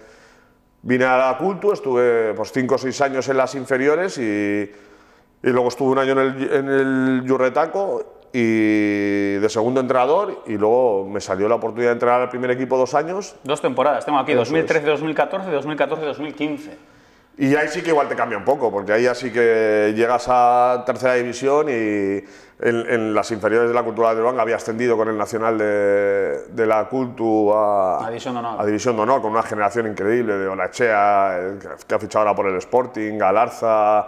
B: Vine a la Cultu, estuve pues 5 o seis años en las inferiores y, luego estuve un año en el, en Yurretaco y de segundo entrenador y luego me salió la oportunidad de entrenar al primer equipo dos años.
A: Dos temporadas, tengo aquí, 2013-2014, 2014-2015.
B: Y ahí sí que igual te cambia un poco, porque ahí así que llegas a tercera división y en, las inferiores de la cultura de León había ascendido con el Nacional de, la Cultu a,
A: División
B: de Honor. con una generación increíble de Olachea, eh, que ha fichado ahora por el Sporting, Galarza,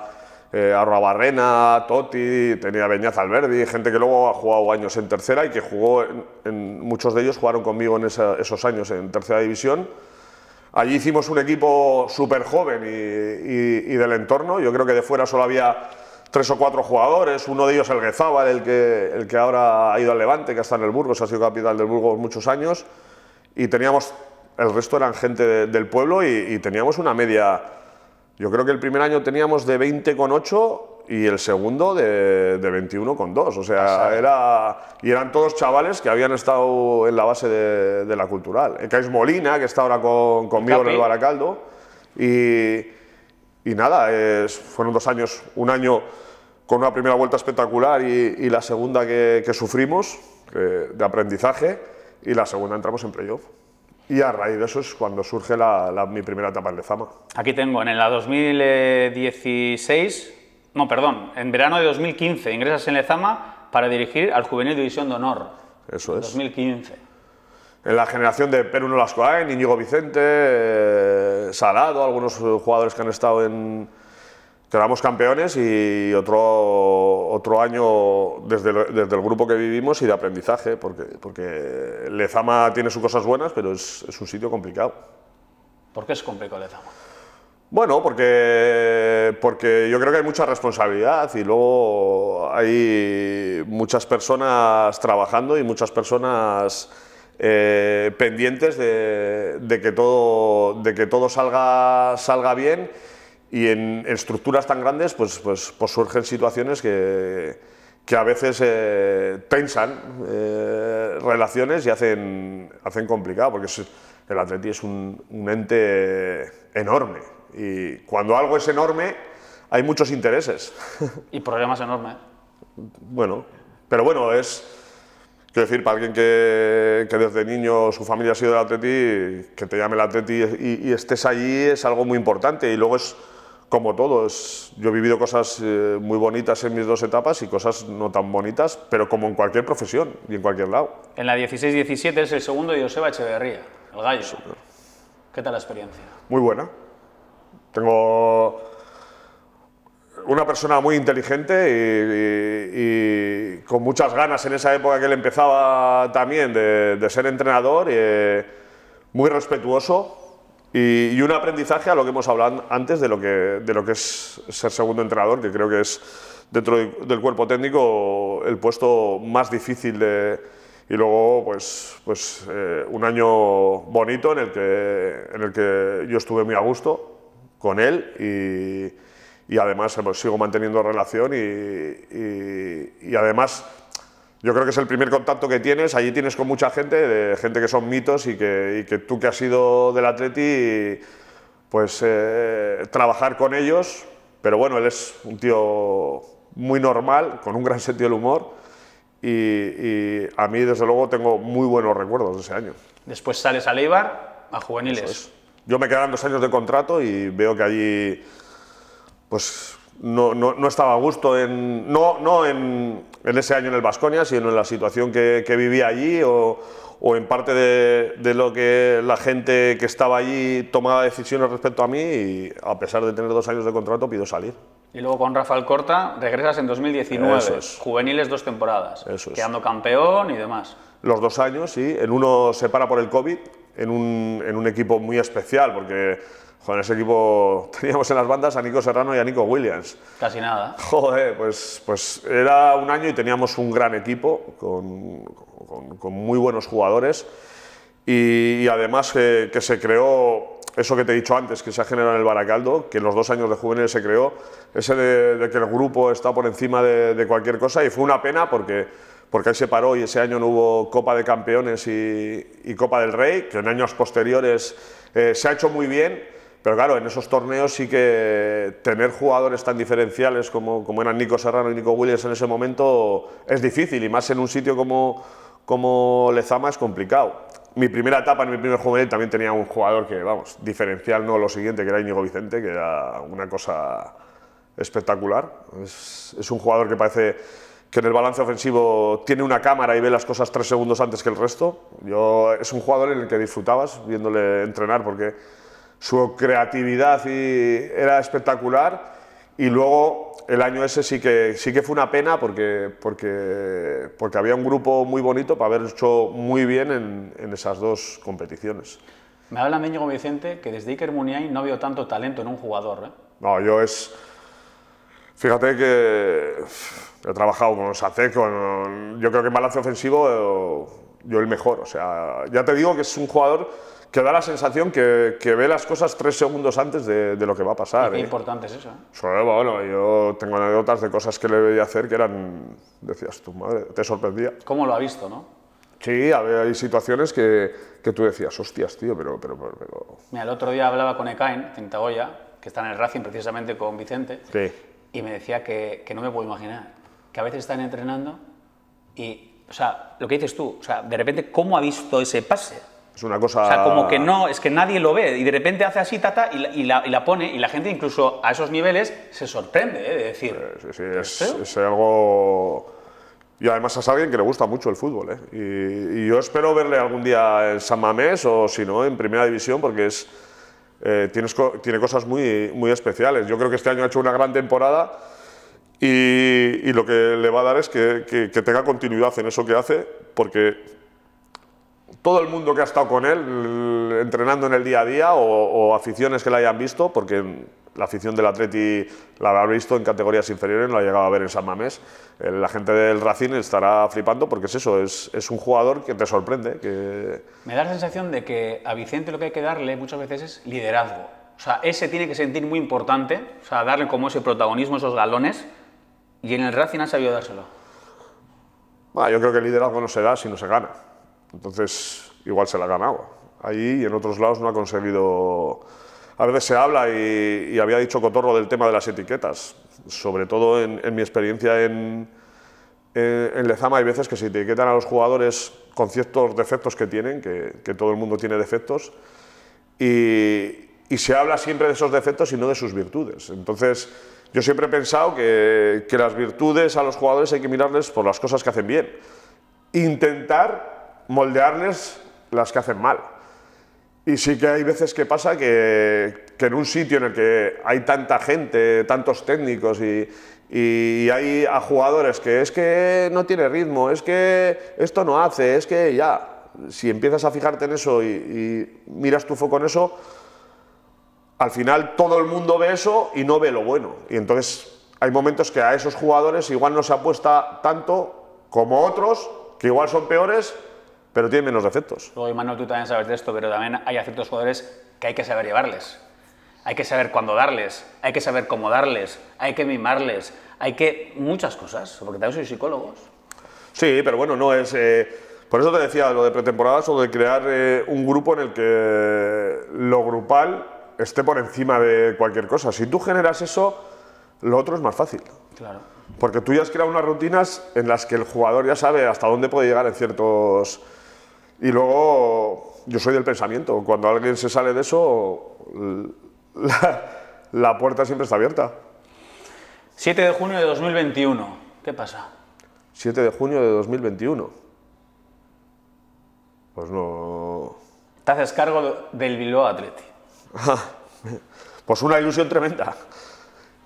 B: eh, Barrena, Totti, tenía Beñaz Alberdi, gente que luego ha jugado años en tercera y que jugó, muchos de ellos jugaron conmigo en esos años en tercera división. Allí hicimos un equipo súper joven y, y del entorno, yo creo que de fuera solo había tres o cuatro jugadores, uno de ellos el Guezábal, el que, el que ahora ha ido al Levante, que está en el Burgos, ha sido capital del Burgos muchos años, y teníamos, el resto eran gente del pueblo y, teníamos una media, yo creo que el primer año teníamos de con 20,8 y el segundo de, de 21,2, o sea, ah, era, y eran todos chavales que habían estado en la base de, la cultural. Eh, Cais Molina, que está ahora con, conmigo en el Baracaldo, y... nada, fueron dos años, un año con una primera vuelta espectacular y, la segunda que, sufrimos de aprendizaje y la segunda entramos en playoff. Y a raíz de eso es cuando surge mi primera etapa en Lezama.
A: Aquí tengo, en la 2016, no, perdón, en verano de 2015 ingresas en Lezama para dirigir al Juvenil División de Honor.
B: Eso es. 2015. En la generación de Perú Nolascoain, Íñigo Vicente, eh, Salado, algunos jugadores que han estado en, quedamos campeones y otro, otro año desde el, desde el, grupo que vivimos y de aprendizaje, porque, porque Lezama tiene sus cosas buenas, pero es, es un sitio complicado.
A: ¿Por qué es complicado Lezama?
B: Bueno, porque, porque yo creo que hay mucha responsabilidad y luego hay muchas personas trabajando y muchas personas eh, pendientes de, de, que todo, de que todo salga, salga bien y en, estructuras tan grandes pues, pues, pues surgen situaciones que, que a veces eh, tensan eh, relaciones y hacen, hacen complicado, porque el atleti es un, ente enorme y cuando algo es enorme hay muchos intereses.
A: *laughs* Y problemas enormes.
B: bueno, pero bueno, es... Quiero decir, para alguien que, desde niño su familia ha sido del Atleti, que te llame el Atleti y, y, estés allí es algo muy importante. Y luego es como todos, yo he vivido cosas eh, muy bonitas en mis dos etapas y cosas no tan bonitas, pero como en cualquier profesión y en cualquier lado.
C: En la
A: 16-17 es el segundo de Joseba Echeverría, el gallo. ¿Qué tal la experiencia?
B: Muy buena. Tengo una persona muy inteligente y, con muchas ganas en esa época que él empezaba también de, ser entrenador, eh, muy respetuoso, y, un aprendizaje a lo que hemos hablado antes de lo que, de lo que es ser segundo entrenador, que creo que es dentro del cuerpo técnico el puesto más difícil de, y luego pues, pues eh, un año bonito en el, que, en el que yo estuve muy a gusto con él y, y además pues, sigo manteniendo relación y, y, y además yo creo que es el primer contacto que tienes, allí tienes con mucha gente, gente que son mitos y que, tú que has sido del atleti, pues eh, trabajar con ellos, pero bueno, él es un tío muy normal, con un gran sentido del humor, y, a mí desde luego tengo muy buenos recuerdos de ese año.
A: Después sales a Leibar, a juveniles.
B: Yo me quedan dos años de contrato y veo que allí, pues no, estaba a gusto, en, no, no en, ese año en el Vasconia, sino en la situación que, vivía allí o, en parte de, lo que la gente que estaba allí tomaba decisiones respecto a mí y a pesar de tener dos años de contrato pido salir.
A: Y luego con Rafael Corta regresas en 2019, juveniles dos temporadas, quedando campeón y demás.
B: Los dos años, sí, en uno se para por el COVID, en un, en un equipo muy especial porque con ese equipo *laughs* teníamos en las bandas a Nico Serrano y a Nico Williams. Casi nada. Joder, pues, pues era un año y teníamos un gran equipo con, con, muy buenos jugadores y, además que, se creó eso que te he dicho antes, que se ha generado en el Baracaldo, que en los dos años de juveniles se creó, ese de, que el grupo está por encima de, cualquier cosa y fue una pena porque, porque ahí se paró y ese año no hubo Copa de Campeones y, Copa del Rey, que en años posteriores eh, se ha hecho muy bien pero claro, en esos torneos sí que tener jugadores tan diferenciales como, como eran Nico Serrano y Nico Williams en ese momento es difícil y más en un sitio como, como Lezama es complicado. Mi primera etapa, en mi primer juvenil, también tenía un jugador que, vamos, diferencial, no lo siguiente, que era Íñigo Vicente, que era una cosa espectacular. Es, es un jugador que parece que en el balance ofensivo tiene una cámara y ve las cosas tres segundos antes que el resto. Yo, es un jugador en el que disfrutabas viéndole entrenar porque su creatividad era espectacular y luego el año ese sí que, sí que fue una pena porque, porque, porque había un grupo muy bonito para haber hecho muy bien en, esas dos competiciones.
A: Me habla Méñigo Vicente que desde Iker Muniain no vio tanto talento en un jugador. ¿eh?
B: No, yo es... Fíjate que he trabajado con Saceco yo creo que en balance ofensivo yo el mejor. O sea, ya te digo que es un jugador que da la sensación que, que, ve las cosas tres segundos antes de, de lo que va a pasar. Qué ¿eh? importante es eso. ¿eh? bueno, yo tengo anécdotas de cosas que le veía hacer que eran, decías tu madre, te sorprendía. ¿Cómo lo ha visto, no? Sí, hay situaciones que, que tú decías, hostias, tío, pero, pero,
A: Mira, el otro día hablaba con Ekain, Tintagoya, que está en el Racing precisamente con Vicente, sí. y me decía que, que no me puedo imaginar, que a veces están entrenando y, o sea, lo que dices tú, o sea, de repente,
B: ¿cómo ha visto ese pase? Es una cosa... O sea, como que no,
A: es que nadie lo ve. Y de repente hace así, tata, y la, pone. Y la gente incluso a esos niveles se sorprende
B: ¿eh? de decir... Eh, sí, sí, es, algo... Y además es alguien que le gusta mucho el fútbol. ¿eh? Y, yo espero verle algún día en San Mamés o si no, en Primera División, porque es, tiene cosas muy, muy especiales. Yo creo que este año ha hecho una gran temporada. Y, lo que le va a dar es que, que, tenga continuidad en eso que hace, porque todo el mundo que ha estado con él, entrenando en el día a día o, aficiones que la hayan visto, porque la afición del Atleti la habrá visto en categorías inferiores, no la ha llegado a ver en San Mamés. Eh, la gente del Racing estará flipando porque es eso, es, un jugador que te sorprende. Que...
A: Me da la sensación de que a Vicente lo que hay que darle muchas veces es liderazgo. O sea, ese tiene que sentir muy importante, o sea, darle como ese protagonismo, esos galones, y en el Racing ha sabido dárselo.
B: yo creo que el liderazgo no se da si no se gana. Entonces, igual se la ha ganado. Ahí y en otros lados no ha conseguido... A veces se habla, y, había dicho Cotorro del tema de las etiquetas, sobre todo en, mi experiencia en, Lezama hay veces que se etiquetan a los jugadores con ciertos defectos que tienen, que, todo el mundo tiene defectos, y, se habla siempre de esos defectos y no de sus virtudes. Entonces, yo siempre he pensado que, que las virtudes a los jugadores hay que mirarles por las cosas que hacen bien. Intentar moldearles las que hacen mal. Y sí que hay veces que pasa que, que en un sitio en el que hay tanta gente, tantos técnicos y, y hay a jugadores que es que no tiene ritmo, es que esto no hace, es que ya, si empiezas a fijarte en eso y, y, miras tu foco en eso, al final todo el mundo ve eso y no ve lo bueno. Y entonces hay momentos que a esos jugadores igual no se apuesta tanto como otros, que igual son peores, pero tiene menos defectos.
A: Luego, Manuel, tú también sabes de esto, pero también hay a ciertos jugadores que hay que saber llevarles. Hay que saber cuándo darles, hay que saber cómo darles, hay que mimarles, hay que. muchas cosas, porque también soy psicólogos.
B: Sí, pero bueno, no es. Eh, por eso te decía lo de pretemporadas o de crear eh, un grupo en el que lo grupal esté por encima de cualquier cosa. Si tú generas eso, lo otro es más fácil. Claro. Porque tú ya has creado unas rutinas en las que el jugador ya sabe hasta dónde puede llegar en ciertos y luego, yo soy del pensamiento, cuando alguien se sale de eso, *laughs* la, puerta siempre está abierta. 7 de junio de 2021, ¿qué pasa? 7 de junio de 2021. Pues no...
A: Te haces cargo del Bilbao Atleti.
B: Ah, pues una ilusión tremenda.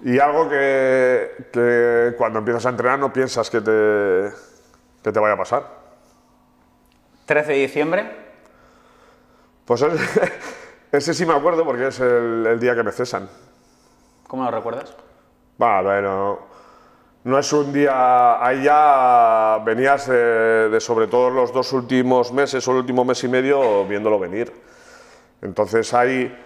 B: Y algo que, que, cuando empiezas a entrenar no piensas que te, que te vaya a pasar. 13 de diciembre. Pues *laughs* ese sí me acuerdo porque es el, día que me cesan.
A: ¿Cómo lo recuerdas?
B: bueno, no es un día... Ahí ya venías de, sobre todo los dos últimos meses o el último mes y medio viéndolo venir. Entonces ahí...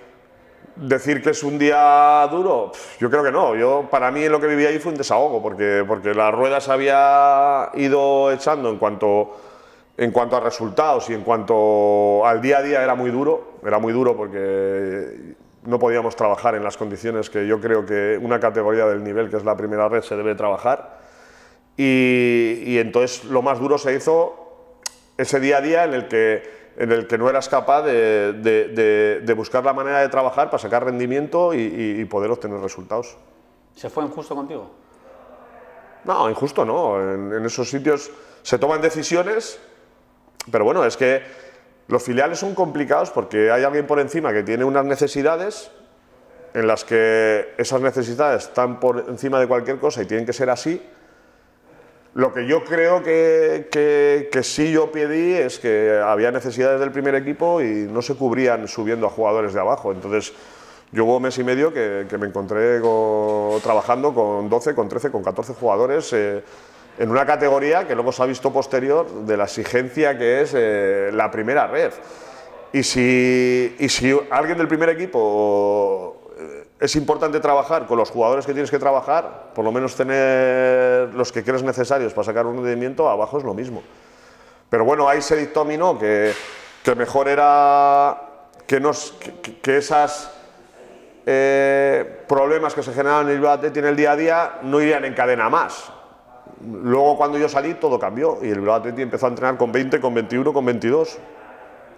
B: ¿Decir que es un día duro? Yo creo que no. Yo, para mí lo que viví ahí fue un desahogo, porque, porque la rueda se había ido echando en cuanto en cuanto a resultados y en cuanto al día a día era muy duro, era muy duro porque no podíamos trabajar en las condiciones que yo creo que una categoría del nivel que es la primera red se debe trabajar. Y, entonces lo más duro se hizo ese día a día en el que, en el que no eras capaz de, buscar la manera de trabajar para sacar rendimiento y, poder obtener resultados.
A: ¿Se fue injusto contigo?
B: No, injusto no. En, en esos sitios se toman decisiones pero bueno, es que los filiales son complicados porque hay alguien por encima que tiene unas necesidades en las que esas necesidades están por encima de cualquier cosa y tienen que ser así. Lo que yo creo que, que, sí yo pedí es que había necesidades del primer equipo y no se cubrían subiendo a jugadores de abajo. Entonces, yo hubo mes y medio que, me encontré trabajando con 12, con 13, con 14 jugadores. Eh, en una categoría que luego se ha visto posterior de la exigencia que es eh, la primera red. Y si, si alguien del primer equipo eh, es importante trabajar con los jugadores que tienes que trabajar, por lo menos tener los que crees necesarios para sacar un rendimiento, abajo es lo mismo. Pero bueno, ahí se dictaminó que, que mejor era que, nos, que, esas eh, problemas que se generaban en el debate en el día a día no irían en cadena más. Luego cuando yo salí todo cambió y el Bilbao Atleti empezó a entrenar con 20, con 21, con 22.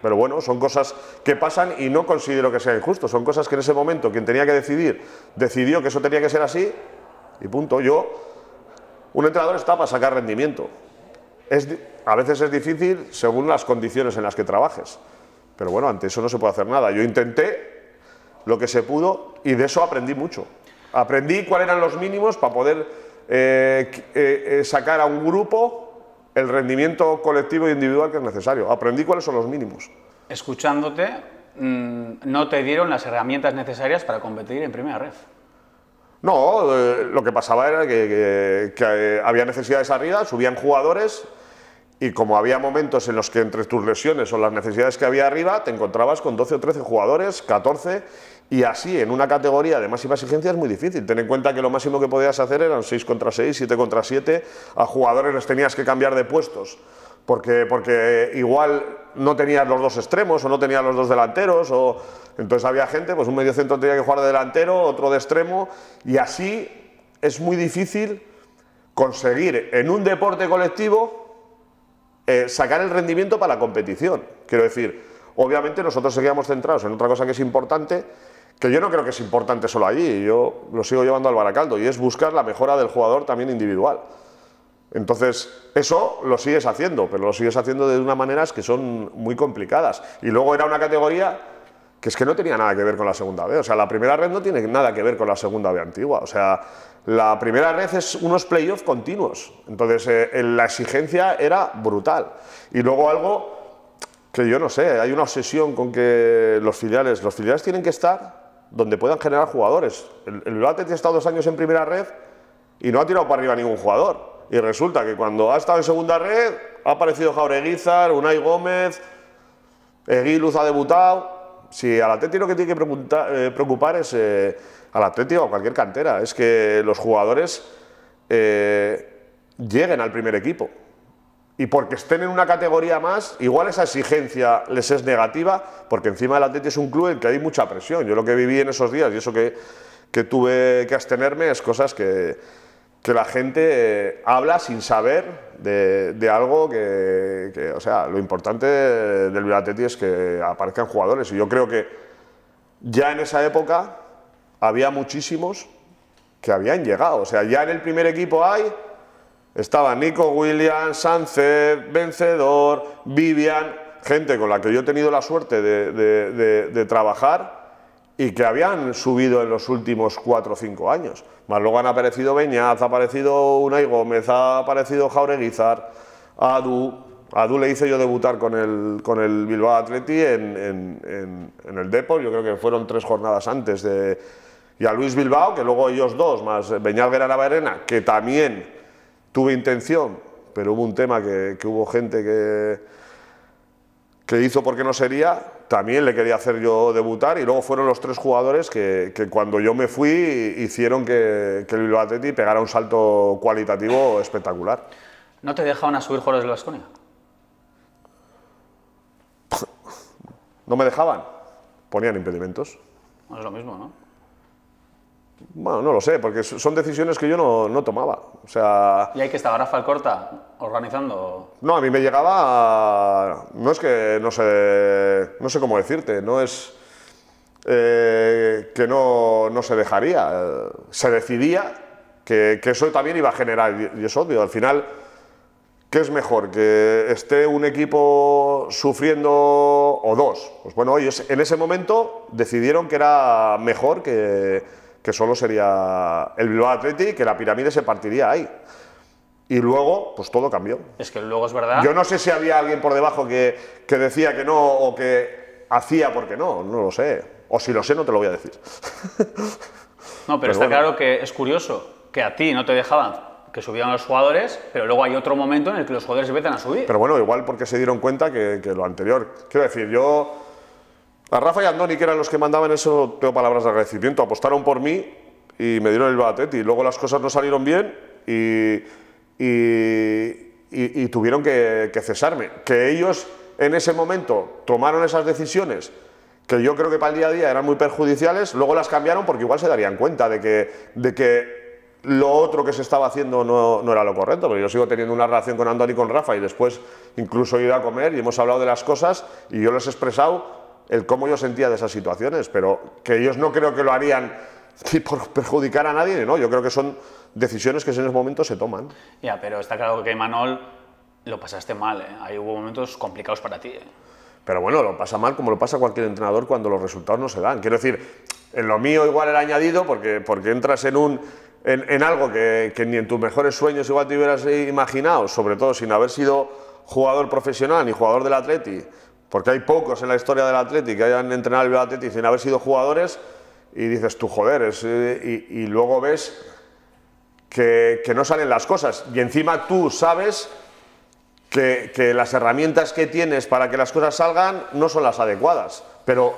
B: Pero bueno, son cosas que pasan y no considero que sea injusto. Son cosas que en ese momento quien tenía que decidir decidió que eso tenía que ser así y punto. Yo, un entrenador está para sacar rendimiento. a veces es difícil según las condiciones en las que trabajes. Pero bueno, ante eso no se puede hacer nada. Yo intenté lo que se pudo y de eso aprendí mucho. Aprendí cuáles eran los mínimos para poder eh, eh, eh, sacar a un grupo el rendimiento colectivo e individual que es necesario. Aprendí cuáles son los mínimos.
A: Escuchándote, mm, no te dieron las herramientas necesarias para competir en primera red.
B: No, lo que pasaba era que, que había necesidades arriba, subían jugadores y como había momentos en los que entre tus lesiones o las necesidades que había arriba, te encontrabas con 12 o 13 jugadores, 14, y así en una categoría de máxima exigencia es muy difícil. Ten en cuenta que lo máximo que podías hacer eran 6 contra 6, 7 contra 7, a jugadores les tenías que cambiar de puestos, porque, porque igual no tenías los dos extremos o no tenías los dos delanteros, o entonces había gente, pues un medio centro tenía que jugar de delantero, otro de extremo, y así es muy difícil conseguir en un deporte colectivo eh, sacar el rendimiento para la competición. Quiero decir, obviamente nosotros seguíamos centrados en otra cosa que es importante, que yo no creo que es importante solo allí, yo lo sigo llevando al Baracaldo, y es buscar la mejora del jugador también individual. Entonces, eso lo sigues haciendo, pero lo sigues haciendo de unas maneras que son muy complicadas. Y luego era una categoría que es que no tenía nada que ver con la segunda B. O sea, la primera red no tiene nada que ver con la segunda B antigua. O sea, la primera red es unos playoffs continuos, entonces eh, la exigencia era brutal. Y luego algo que yo no sé, hay una obsesión con que los filiales, los filiales tienen que estar donde puedan generar jugadores. El, el ha estado dos años en primera red y no ha tirado para arriba ningún jugador. Y resulta que cuando ha estado en segunda red ha aparecido Jaureguizar, Unai Gómez, Eguiluz ha debutado. Si al Atleti lo que tiene que eh, preocupar es... Eh, al Atlético o a cualquier cantera, es que los jugadores eh, lleguen al primer equipo. Y porque estén en una categoría más, igual esa exigencia les es negativa, porque encima el Atlético es un club en que hay mucha presión. Yo lo que viví en esos días y eso que, tuve que abstenerme es cosas que, la gente eh, habla sin saber de, algo que, o sea, lo importante del Atleti es que aparezcan jugadores. Y yo creo que ya en esa época había muchísimos que habían llegado. O sea, ya en el primer equipo hay estaba Nico Williams, Sánchez, Vencedor, Vivian, gente con la que yo he tenido la suerte de, de, trabajar y que habían subido en los últimos cuatro o cinco años. Más luego han aparecido Beñaz, ha aparecido Unai Gómez, ha aparecido Jaureguizar, Adu. Adu le hice yo debutar con el, con el Bilbao Atleti en, en, en el Depor, yo creo que fueron tres jornadas antes de, y a Luis Bilbao, que luego ellos dos, más Beñal la arena que también tuve intención, pero hubo un tema que, hubo gente que, que hizo porque no sería, también le quería hacer yo debutar y luego fueron los tres jugadores que, cuando yo me fui hicieron que, que el Bilbao Atleti pegara un salto cualitativo espectacular.
A: ¿No te dejaban a subir jugadores de Vasconia?
B: No me dejaban, ponían impedimentos. es lo mismo, ¿no? Bueno, no lo sé, porque son decisiones que yo no, tomaba. O sea,
A: ¿Y hay que estar Rafael Corta organizando?
B: No, a mí me llegaba. No es que. No sé, no sé cómo decirte. No es. Eh, que no, no, se dejaría. Se decidía que, eso también iba a generar. Y es obvio, al final. ¿Qué es mejor? ¿Que esté un equipo sufriendo o dos? Pues bueno, ellos en ese momento decidieron que era mejor que que solo sería el Bilbao Athletic, que la pirámide se partiría ahí. Y luego, pues todo cambió.
A: Es que luego es verdad. Yo
B: no sé si había alguien por debajo que, que decía que no o que hacía porque no, no lo sé. O si lo sé, no te lo voy a decir.
A: no, pero, está claro que es curioso que a ti no te dejaban que subían los jugadores, pero luego hay otro momento en el que los jugadores empiezan a subir. Pero
B: bueno, igual porque se dieron cuenta que, que lo anterior. Quiero decir, yo a Rafa y Andoni, que eran los que mandaban eso, tengo palabras de agradecimiento. Apostaron por mí y me dieron el batet y luego las cosas no salieron bien y, tuvieron que, cesarme. Que ellos en ese momento tomaron esas decisiones que yo creo que para el día a día eran muy perjudiciales, luego las cambiaron porque igual se darían cuenta de que, de que lo otro que se estaba haciendo no, era lo correcto, pero yo sigo teniendo una relación con Andoni y con Rafa y después incluso he ido a comer y hemos hablado de las cosas y yo les he expresado el cómo yo sentía de esas situaciones, pero que ellos no creo que lo harían *laughs* por perjudicar a nadie, no, yo creo que son decisiones que en ese momento se toman.
A: Ya, pero está claro que Manol lo pasaste mal, ¿eh? ahí hubo momentos complicados para ti. ¿eh?
B: Pero bueno, lo pasa mal como lo pasa cualquier entrenador cuando los resultados no se dan. Quiero decir, en lo mío igual era añadido porque, porque entras en un en, algo que, que, ni en tus mejores sueños igual te hubieras imaginado, sobre todo sin haber sido jugador profesional ni jugador del Atleti, porque hay pocos en la historia del Atlético que hayan entrenado el Atlético sin haber sido jugadores y dices tú, joder, eh, y, luego ves que, no salen las cosas. Y encima tú sabes que, las herramientas que tienes para que las cosas salgan no son las adecuadas. Pero,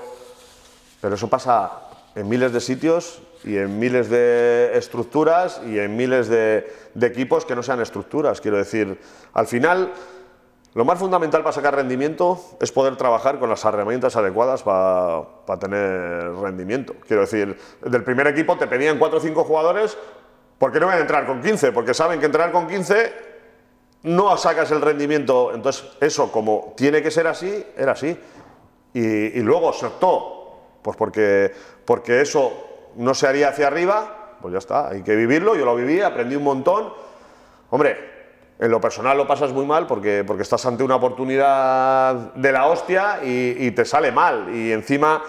B: pero eso pasa en miles de sitios y en miles de estructuras y en miles de equipos que no sean estructuras. Quiero decir, al final... Lo más fundamental para sacar rendimiento es poder trabajar con las herramientas adecuadas para, tener rendimiento. Quiero decir, del primer equipo te pedían 4 o 5 jugadores, porque no van a entrar con 15? Porque saben que entrar con 15 no sacas el rendimiento. Entonces, eso como tiene que ser así, era así. Y, luego se optó, pues porque, porque eso no se haría hacia arriba, pues ya está, hay que vivirlo, yo lo viví, aprendí un montón. Hombre, en lo personal lo pasas muy mal porque, porque estás ante una oportunidad de la hostia y, te sale mal. Y encima,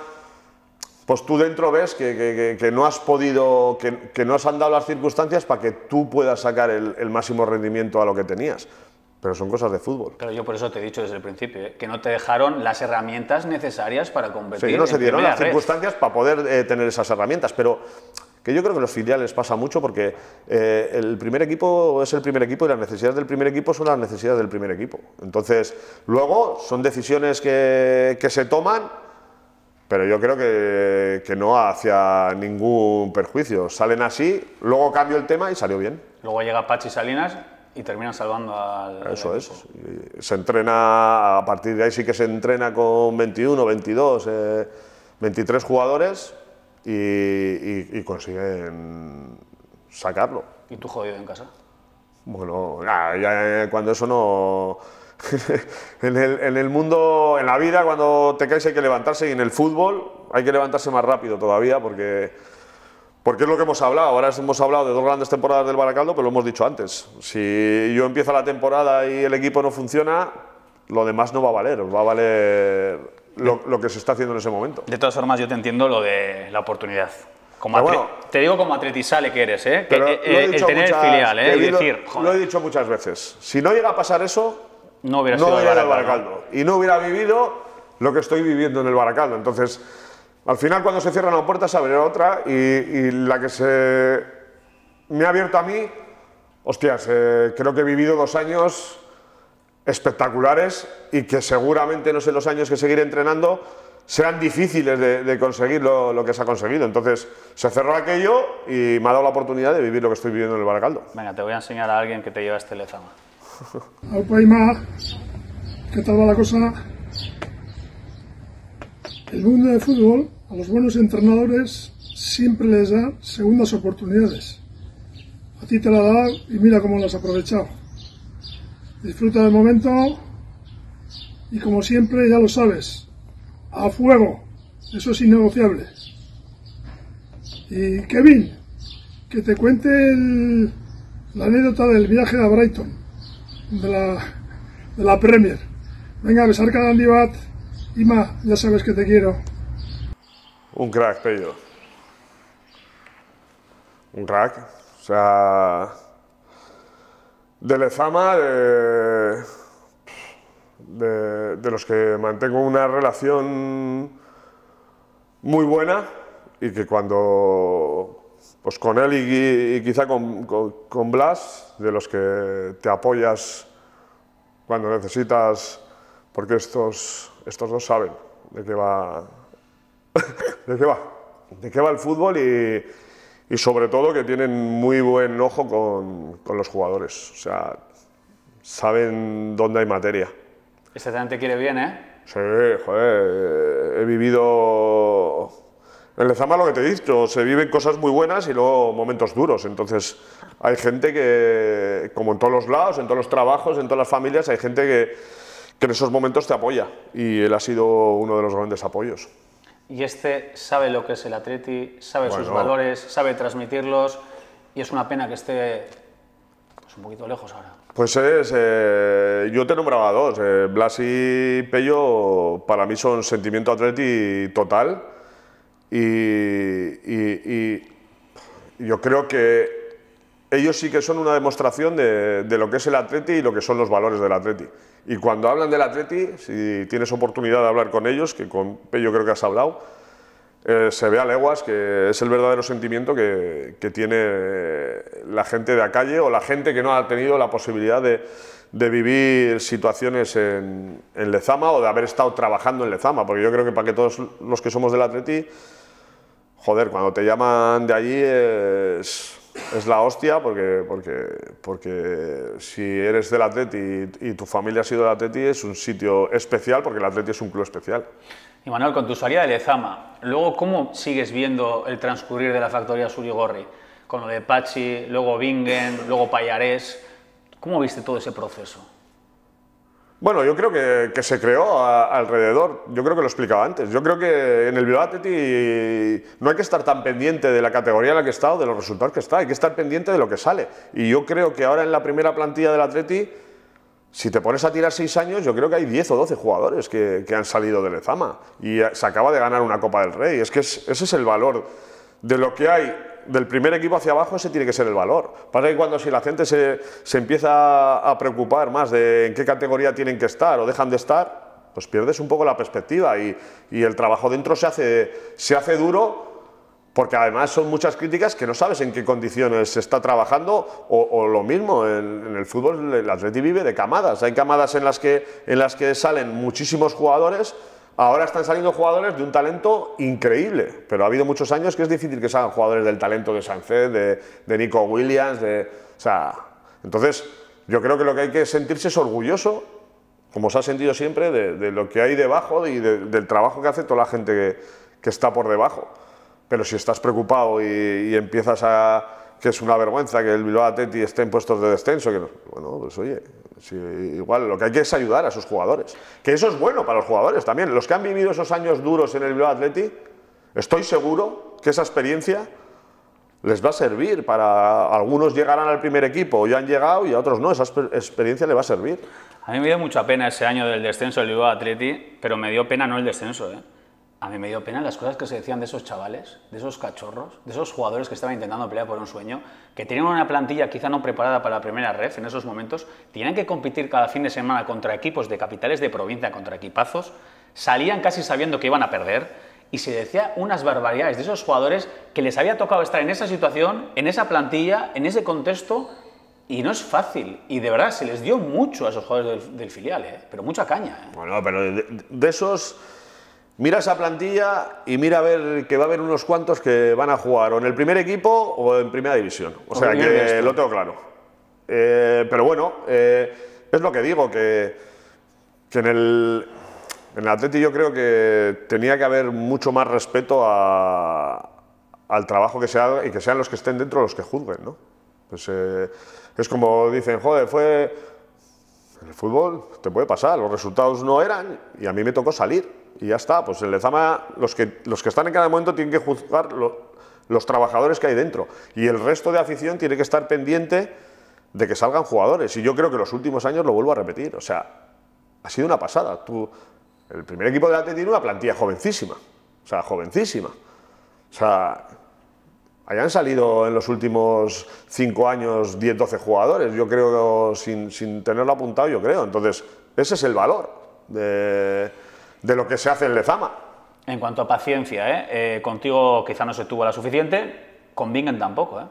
B: pues tú dentro ves que, que, no has podido, que, que, no has andado las circunstancias para que tú puedas sacar el, máximo rendimiento a lo que tenías. Pero son cosas de fútbol.
A: Claro, yo por eso te he dicho desde el principio, ¿eh? que no te dejaron las herramientas necesarias para competir. Sí, no se dieron las circunstancias
B: para poder eh, tener esas herramientas, pero que yo creo que los filiales pasa mucho porque eh, el primer equipo es el primer equipo y las necesidades del primer equipo son las necesidades del primer equipo. Entonces, luego son decisiones que, se toman, pero yo creo que, no hacia ningún perjuicio. Salen así, luego cambio el tema y salió bien.
A: Luego llega Pachi Salinas y termina salvando al...
B: Eso es. Se entrena, a partir de ahí sí que se entrena con 21, 22, 23 jugadores y, consiguen sacarlo.
A: ¿Y tú jodido en casa?
B: Bueno, ya, cuando eso no... *laughs* en, el, mundo, en la vida, cuando te caes hay que levantarse y en el fútbol hay que levantarse más rápido todavía porque, porque es lo que hemos hablado. Ahora hemos hablado de dos grandes temporadas del Baracaldo, pero lo hemos dicho antes. Si yo empiezo la temporada y el equipo no funciona, lo demás no va a valer. Va a valer lo, que se está haciendo en ese momento.
A: De todas formas, yo te entiendo lo de la oportunidad. Como te digo como atletizale que eres, ¿eh? Que, eh, eh, el tener filial, ¿eh? lo, decir,
B: lo he dicho muchas veces. Si no llega a pasar eso, no hubiera, sido el Baracaldo. Y no hubiera vivido lo que estoy viviendo en el Baracaldo. Entonces, al final, cuando se cierra una puerta, se abre otra. Y, la que se me ha abierto a mí, hostias, eh, creo que he vivido dos años espectaculares y que seguramente, no sé, los años que seguiré entrenando serán difíciles de, conseguir lo, que se ha conseguido. Entonces, se cerró aquello y me ha dado la oportunidad de vivir lo que estoy viviendo en el Baracaldo. Venga, te voy a enseñar a alguien que te lleva este lezama. *laughs* ¿Qué tal va la cosa? El mundo de fútbol a los buenos entrenadores siempre les da segundas oportunidades. A ti te la da y mira cómo las has aprovechado. Disfruta del momento y como siempre, ya lo sabes, a fuego. Eso es innegociable. Y Kevin, que te cuente la anécdota del viaje a Brighton, de la, de la Premier. Venga, a besar cada Y Ima, ya sabes que te quiero. Un crack, Pedro Un crack. O sea, de Lezama, de, de, los que mantengo una relación muy buena y que cuando pues con él y, quizá con, Blas, de los que te apoyas cuando necesitas, porque estos, estos dos saben de qué va, *laughs* de qué va, de qué va el fútbol y, y sobre todo que tienen muy buen ojo con, con los jugadores, o sea, saben dónde hay materia.
A: Exactamente, quiere bien, ¿eh?
B: Sí, joder, he vivido... En Lezama lo que te he dicho, se viven cosas muy buenas y luego momentos duros, entonces hay gente que, como en todos los lados, en todos los trabajos, en todas las familias, hay gente que, que en esos momentos te apoya y él ha sido uno de los grandes apoyos
A: y este sabe lo que es el Atleti, sabe sus valores, sabe transmitirlos y es una pena que esté pues, un poquito lejos ahora.
B: Pues es, eh, yo te nombraba dos, eh, Blas y Pello para mí son sentimiento Atleti total y, yo creo que ellos sí que son una demostración de lo que es el Atleti y lo que son los valores del Atleti. Y cuando hablan del Atleti, si tienes oportunidad de hablar con ellos, que con Pello creo que has hablado, eh, se ve a leguas que es el verdadero sentimiento que, tiene la gente de la calle o la gente que no ha tenido la posibilidad de, vivir situaciones en, en, Lezama o de haber estado trabajando en Lezama, porque yo creo que para que todos los que somos del Atleti, joder, cuando te llaman de allí es es la hostia porque, porque, si eres del Atleti y, y, tu familia ha sido del Atleti es un sitio especial porque el Atleti es un club especial.
A: Y Manuel, con tu salida de Lezama, luego cómo sigues viendo el transcurrir de la factoría Surigorri? Con lo de Pachi, luego Bingen, luego Payarés, ¿cómo viste todo ese proceso?
B: Bueno, yo creo que, se creó alrededor, yo creo que lo explicaba antes, yo creo que en el Atleti no hay que estar tan pendiente de la categoría en la que está o de los resultados que está, hay que estar pendiente de lo que sale. Y yo creo que ahora en la primera plantilla del Atleti, si te pones a tirar seis años, yo creo que hay 10 o 12 jugadores que, han salido del Lezama y se acaba de ganar una Copa del Rey. Es que ese es el valor de lo que hay del primer equipo hacia abajo ese tiene que ser el valor. Pasa que cuando si la gente se, empieza a preocupar más de en qué categoría tienen que estar o dejan de estar, pues pierdes un poco la perspectiva y, el trabajo dentro se hace, se hace duro porque además son muchas críticas que no sabes en qué condiciones se está trabajando o, lo mismo, en, el fútbol el Atleti vive de camadas, hay camadas en las que, en las que salen muchísimos jugadores Ahora están saliendo jugadores de un talento increíble, pero ha habido muchos años que es difícil que salgan jugadores del talento de Sanchez, de, de Nico Williams, de, o sea, entonces yo creo que lo que hay que sentirse es orgulloso, como se ha sentido siempre, de, lo que hay debajo y del trabajo que hace toda la gente que, está por debajo. Pero si estás preocupado y, empiezas a que es una vergüenza que el Bilbao Atleti esté en puestos de descenso, que bueno, pues oye, igual, lo que hay que es ayudar a sus jugadores. Que eso es bueno para los jugadores también. Los que han vivido esos años duros en el Bilbao Atleti, estoy seguro que esa experiencia les va a servir para... Algunos llegarán al primer equipo, ya han llegado, y a otros no. Esa experiencia le va a servir.
A: A mí me dio mucha pena ese año del descenso del Bilbao Atleti, pero me dio pena no el descenso, ¿eh? a mí me dio pena las cosas que se decían de esos chavales, de esos cachorros, de esos jugadores que estaban intentando pelear por un sueño, que tenían una plantilla quizá no preparada para la primera red en esos momentos, tenían que competir cada fin de semana contra equipos de capitales de provincia, contra equipazos, salían casi sabiendo que iban a perder y se decía unas barbaridades de esos jugadores que les había tocado estar en esa situación, en esa plantilla, en ese contexto y no es fácil. Y de verdad se les dio mucho a esos jugadores del, filial, ¿eh? pero mucha caña.
B: ¿eh? Bueno, pero de esos Mira esa plantilla y mira a ver que va a haber unos cuantos que van a jugar o en el primer equipo o en primera división. O, sea que lo tengo claro. Eh, pero bueno, eh, es lo que digo, que, que en el, en el Atleti yo creo que tenía que haber mucho más respeto al trabajo que se haga y que sean los que estén dentro los que juzguen, ¿no? Pues eh, es como dicen, joder, fue... En el fútbol te puede pasar, los resultados no eran y a mí me tocó salir y ya está. Pues el Lezama, los que, los que están en cada momento tienen que juzgar los trabajadores que hay dentro. Y el resto de afición tiene que estar pendiente de que salgan jugadores. Y yo creo que los últimos años lo vuelvo a repetir. O sea, ha sido una pasada. Tú, el primer equipo de Atleti tiene una plantilla jovencísima. O sea, jovencísima. O sea, hayan salido en los últimos cinco años 10, 12 jugadores. Yo creo, sin, sin tenerlo apuntado, yo creo. Entonces, ese es el valor de de lo que se hace en Lezama.
A: En cuanto a paciencia, ¿eh? ¿eh? contigo quizá no se tuvo la suficiente, con Bingen tampoco. ¿eh?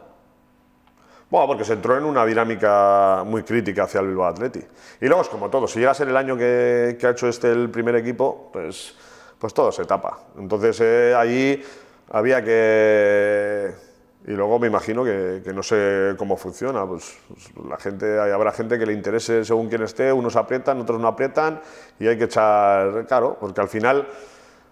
B: Bueno, porque se entró en una dinámica muy crítica hacia el Bilbao Atleti. Y luego es como todo, si llegas en el año que, ha hecho este el primer equipo, pues, pues todo se tapa. Entonces eh, ahí había que y luego me imagino que, que no sé cómo funciona, pues, pues la gente, habrá gente que le interese según quién esté, unos aprietan, otros no aprietan, y hay que echar, claro, porque al final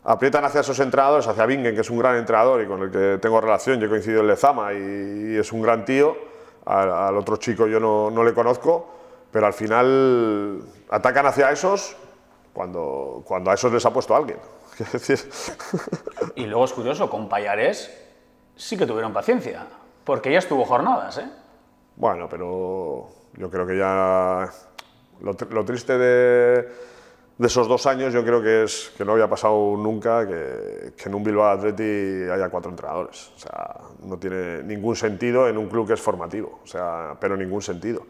B: aprietan hacia esos entrenadores, hacia Bingen, que es un gran entrenador y con el que tengo relación, yo coincido en Lezama y, y es un gran tío, al, otro chico yo no, no, le conozco, pero al final atacan hacia esos cuando, cuando a esos les ha puesto alguien. *laughs*
A: Y luego es curioso, con Payares sí que tuvieron paciencia, porque ya estuvo jornadas, ¿eh?
B: Bueno, pero yo creo que ya lo, triste de, esos dos años yo creo que es que no había pasado nunca que, en un Bilbao Atleti haya cuatro entrenadores. O sea, no tiene ningún sentido en un club que es formativo, o sea, pero ningún sentido.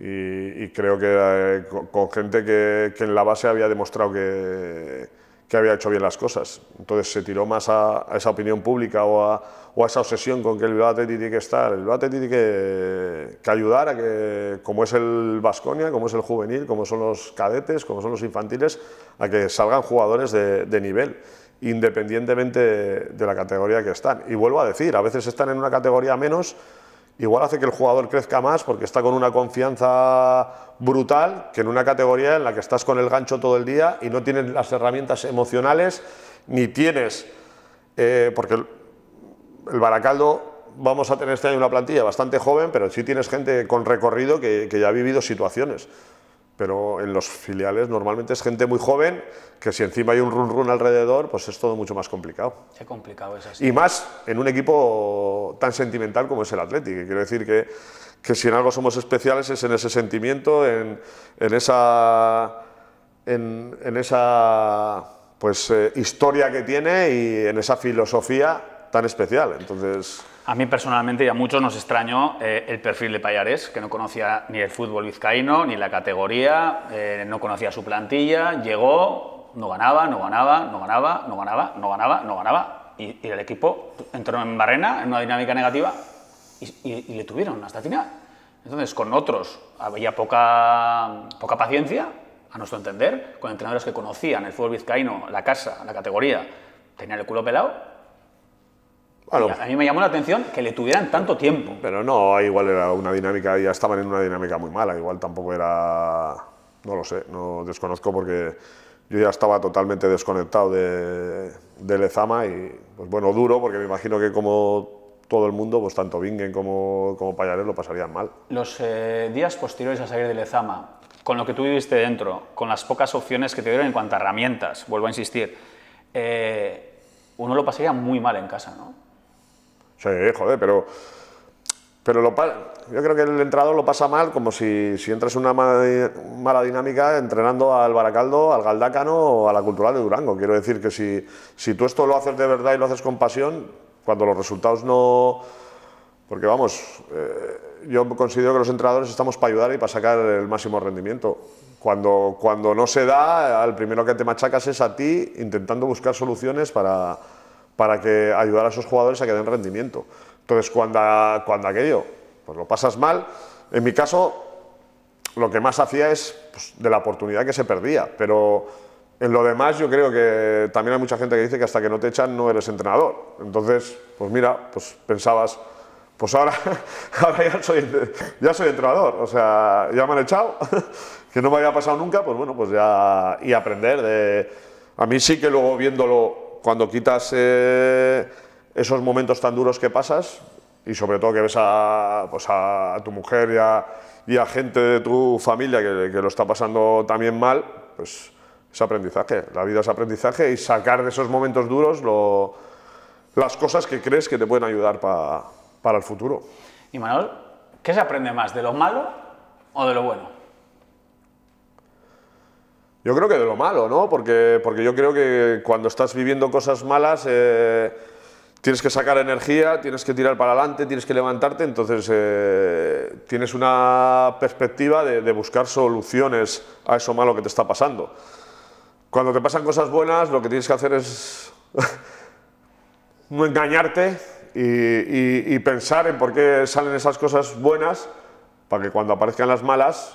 B: Y, creo que eh, con, gente que en la base había demostrado que que había hecho bien las cosas. Entonces se tiró más a, esa opinión pública o a, esa obsesión con que el Bilbao tiene que estar. El Bilbao tiene que, ayudar a que, como es el Vasconia, como es el juvenil, como son los cadetes, como son los infantiles, a que salgan jugadores de, de nivel independientemente de la categoría que están. Y vuelvo a decir, a veces están en una categoría menos igual hace que el jugador crezca más porque está con una confianza brutal que en una categoría en la que estás con el gancho todo el día y no tienes las herramientas emocionales ni tienes, eh, porque el, Baracaldo vamos a tener este año una plantilla bastante joven, pero sí tienes gente con recorrido que, que ya ha vivido situaciones pero en los filiales normalmente es gente muy joven, que si encima hay un run run alrededor, pues es todo mucho más complicado.
A: Qué complicado es así.
B: Y más en un equipo tan sentimental como es el Atlético quiero decir que, que, si en algo somos especiales es en ese sentimiento, en, en esa... En, en esa pues eh, historia que tiene y en esa filosofía tan especial. Entonces,
A: a mí personalmente y a muchos nos extrañó eh, el perfil de Payares, que no conocía ni el fútbol vizcaíno, ni la categoría, eh, no conocía su plantilla, llegó, no ganaba, no ganaba, no ganaba, no ganaba, no ganaba, no ganaba, y, el equipo entró en barrena, en una dinámica negativa, y, le tuvieron hasta el final. Entonces, con otros había poca, poca paciencia, a nuestro entender, con entrenadores que conocían el fútbol vizcaíno, la casa, la categoría, tenían el culo pelado,
B: a mí me llamó la atención que le tuvieran tanto tiempo. Pero no, igual era una dinámica, ya estaban en una dinámica muy mala, igual tampoco era, no lo sé, no desconozco porque yo ya estaba totalmente desconectado de, de Lezama y, pues bueno, duro, porque me imagino que como todo el mundo, pues tanto Bingen como, como lo pasarían mal.
A: Los eh, días posteriores a salir de Lezama, con lo que tú viviste dentro, con las pocas opciones que te dieron en cuanto a herramientas, vuelvo a insistir, eh, uno lo pasaría muy mal en casa, ¿no?
B: Sí, joder, pero. Pero lo, yo creo que el entrenador lo pasa mal, como si, si entras en una mala, dinámica entrenando al Baracaldo, al Galdácano o a la Cultural de Durango. Quiero decir que si, si tú esto lo haces de verdad y lo haces con pasión, cuando los resultados no. Porque vamos, eh, yo considero que los entrenadores estamos para ayudar y para sacar el máximo rendimiento. Cuando, cuando no se da, al primero que te machacas es a ti intentando buscar soluciones para, para que ayudar a esos jugadores a que den rendimiento. Entonces, cuando, cuando aquello, pues lo pasas mal, en mi caso, lo que más hacía es pues, de la oportunidad que se perdía, pero en lo demás yo creo que también hay mucha gente que dice que hasta que no te echan no eres entrenador. Entonces, pues mira, pues pensabas, pues ahora, *laughs* ahora ya, soy, ya soy entrenador, o sea, ya me han echado, *laughs* que no me había pasado nunca, pues bueno, pues ya, y aprender de... A mí sí que luego viéndolo cuando quitas eh, esos momentos tan duros que pasas, y sobre todo que ves a, pues tu mujer y a, gente de tu familia que, lo está pasando también mal, pues es aprendizaje, la vida es aprendizaje y sacar de esos momentos duros las cosas que crees que te pueden ayudar para el futuro.
A: Y Manuel, ¿qué se aprende más, de lo malo o de lo bueno?
B: Yo creo que de lo malo, ¿no? Porque, porque yo creo que cuando estás viviendo cosas malas, eh, tienes que sacar energía, tienes que tirar para adelante, tienes que levantarte, entonces eh, tienes una perspectiva de, buscar soluciones a eso malo que te está pasando. Cuando te pasan cosas buenas, lo que tienes que hacer es *laughs* no engañarte y, y, pensar en por qué salen esas cosas buenas para que cuando aparezcan las malas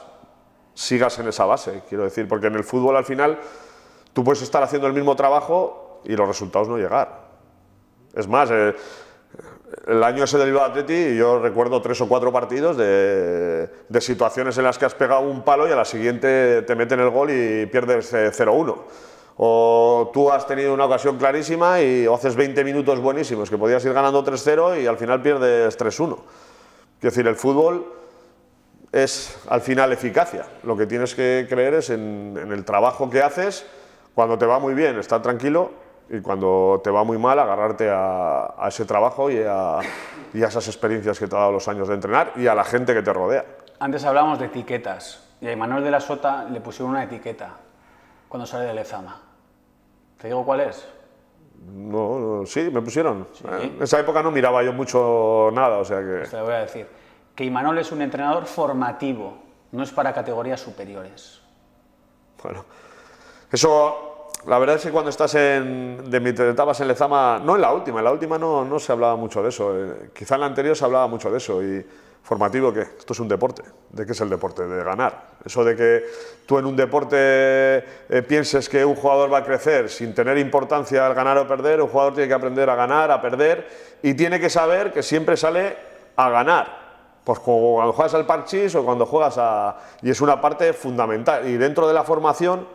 B: sigas en esa base, quiero decir, porque en el fútbol al final tú puedes estar haciendo el mismo trabajo y los resultados no llegar. Es más, eh, el año ese del Bilbao Atleti yo recuerdo tres o cuatro partidos de, situaciones en las que has pegado un palo y a la siguiente te meten el gol y pierdes 0-1. Eh, o tú has tenido una ocasión clarísima y o haces 20 minutos buenísimos, que podías ir ganando 3-0 y al final pierdes 3-1. Es decir, el fútbol es al final eficacia. Lo que tienes que creer es en, el trabajo que haces, cuando te va muy bien, estar tranquilo y cuando te va muy mal, agarrarte a, ese trabajo y a, esas experiencias que te ha dado los años de entrenar y a la gente que te rodea.
A: Antes hablábamos de etiquetas y a Manuel de la Sota le pusieron una etiqueta cuando sale del Lezama. ¿Te digo cuál es?
B: No, sí, me pusieron. Eh, en esa época no miraba yo mucho nada, o sea que... Pues
A: te voy a decir que Imanol es un entrenador formativo, no es para categorías superiores.
B: Bueno, eso, la verdad es que cuando estás en, de mi etapas en Lezama, no en la última, en la última no, no se hablaba mucho de eso, eh, quizá en la anterior se hablaba mucho de eso y formativo que esto es un deporte, de qué es el deporte, de ganar. Eso de que tú en un deporte eh, pienses que un jugador va a crecer sin tener importancia al ganar o perder, un jugador tiene que aprender a ganar, a perder y tiene que saber que siempre sale a ganar pues cuando juegas al parchís o cuando juegas a... Y es una parte fundamental. Y dentro de la formación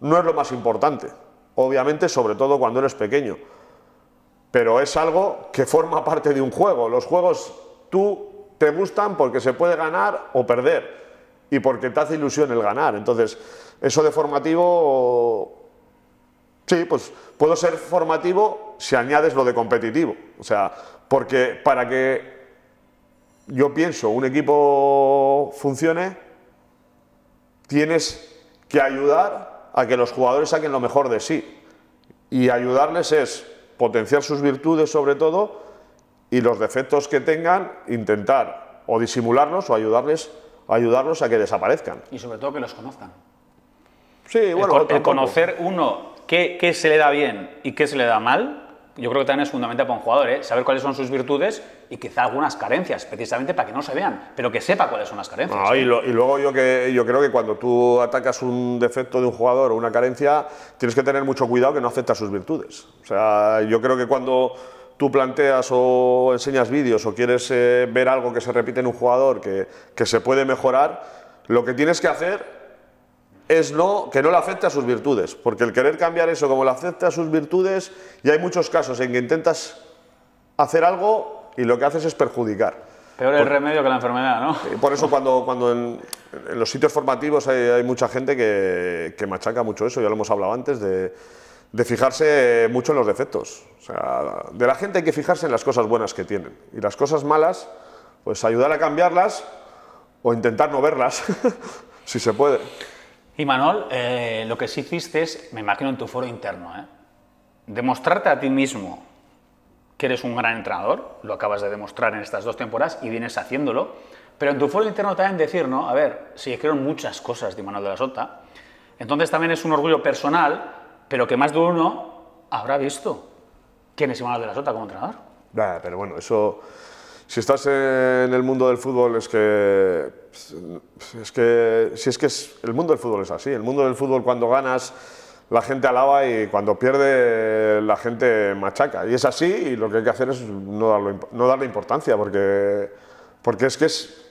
B: no es lo más importante. Obviamente, sobre todo cuando eres pequeño. Pero es algo que forma parte de un juego. Los juegos tú te gustan porque se puede ganar o perder. Y porque te hace ilusión el ganar. Entonces, eso de formativo... Sí, pues puedo ser formativo si añades lo de competitivo. O sea, porque para que yo pienso, un equipo funcione, tienes que ayudar a que los jugadores saquen lo mejor de sí. Y ayudarles es potenciar sus virtudes sobre todo y los defectos que tengan, intentar o disimularlos o ayudarles, ayudarlos a que desaparezcan. Y sobre todo que los conozcan. Sí, bueno, el, conocer
A: uno qué, se le da bien y qué se le da mal, yo creo que también es fundamental para un jugador, ¿eh? saber cuáles son sus virtudes y quizá algunas carencias, precisamente para que no se vean, pero que sepa cuáles son las carencias. Ah, ¿eh? y,
B: luego yo, que, yo creo que cuando tú atacas un defecto de un jugador o una carencia, tienes que tener mucho cuidado que no afecta sus virtudes. O sea, yo creo que cuando tú planteas o enseñas vídeos o quieres eh, ver algo que se repite en un jugador que, que se puede mejorar, lo que tienes que hacer es no, que no le afecte a sus virtudes, porque el querer cambiar eso como le afecta a sus virtudes, y hay muchos casos en que intentas hacer algo y lo que haces es perjudicar. Peor el remedio que la enfermedad, ¿no? Eh, por eso cuando, cuando en, los sitios formativos hay, mucha gente que, machaca mucho eso, ya lo hemos hablado antes, de, fijarse mucho en los defectos. O sea, de la gente hay que fijarse en las cosas buenas que tienen. Y las cosas malas, pues ayudar a cambiarlas o intentar no verlas, *laughs* si se puede.
A: Y Manol, eh, lo que sí hiciste es, me imagino en tu foro interno, ¿eh? demostrarte a ti mismo que eres un gran entrenador, lo acabas de demostrar en estas dos temporadas y vienes haciéndolo, pero en tu fútbol interno también decir, ¿no? A ver, se dijeron muchas cosas de Manuel de la Sota, entonces también es un orgullo personal, pero que más de uno habrá visto quién es Manuel de la Sota como entrenador.
B: pero bueno, eso... Si estás en el mundo del fútbol es que... Es que si es que es, el mundo del fútbol es así, el mundo del fútbol cuando ganas la gente alaba y cuando pierde la gente machaca. Y es así y lo que hay que hacer es no darle, importancia porque, porque es que es,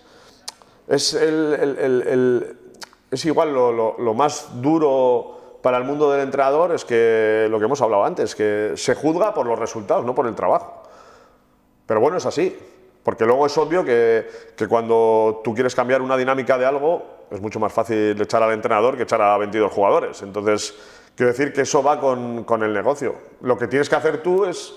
B: es, es igual lo, más duro para el mundo del entrenador es que lo que hemos hablado antes, que se juzga por los resultados, no por el trabajo. Pero bueno, es así. Porque luego es obvio que, que cuando tú quieres cambiar una dinámica de algo, es mucho más fácil echar al entrenador que echar a 22 jugadores. Entonces, Quiero decir que eso va con, con, el negocio. Lo que tienes que hacer tú es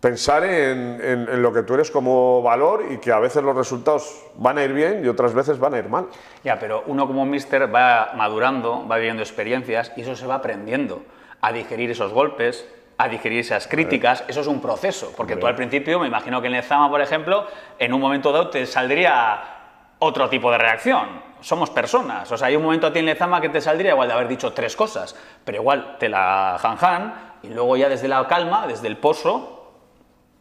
B: pensar en, en, lo que tú eres como valor y que a veces los resultados van a ir bien y otras veces van a ir mal. Ya,
A: pero uno como mister va madurando, va viviendo experiencias y eso se va aprendiendo a digerir esos golpes, a digerir esas críticas, eso es un proceso, porque tú al principio, me imagino que en el Zama, por ejemplo, en un momento dado te saldría otro tipo de reacción somos personas. O sea, hay un momento a ti en Lezama que te saldría igual de haber dicho tres cosas, pero igual te la janjan y luego ya desde la calma, desde el pozo,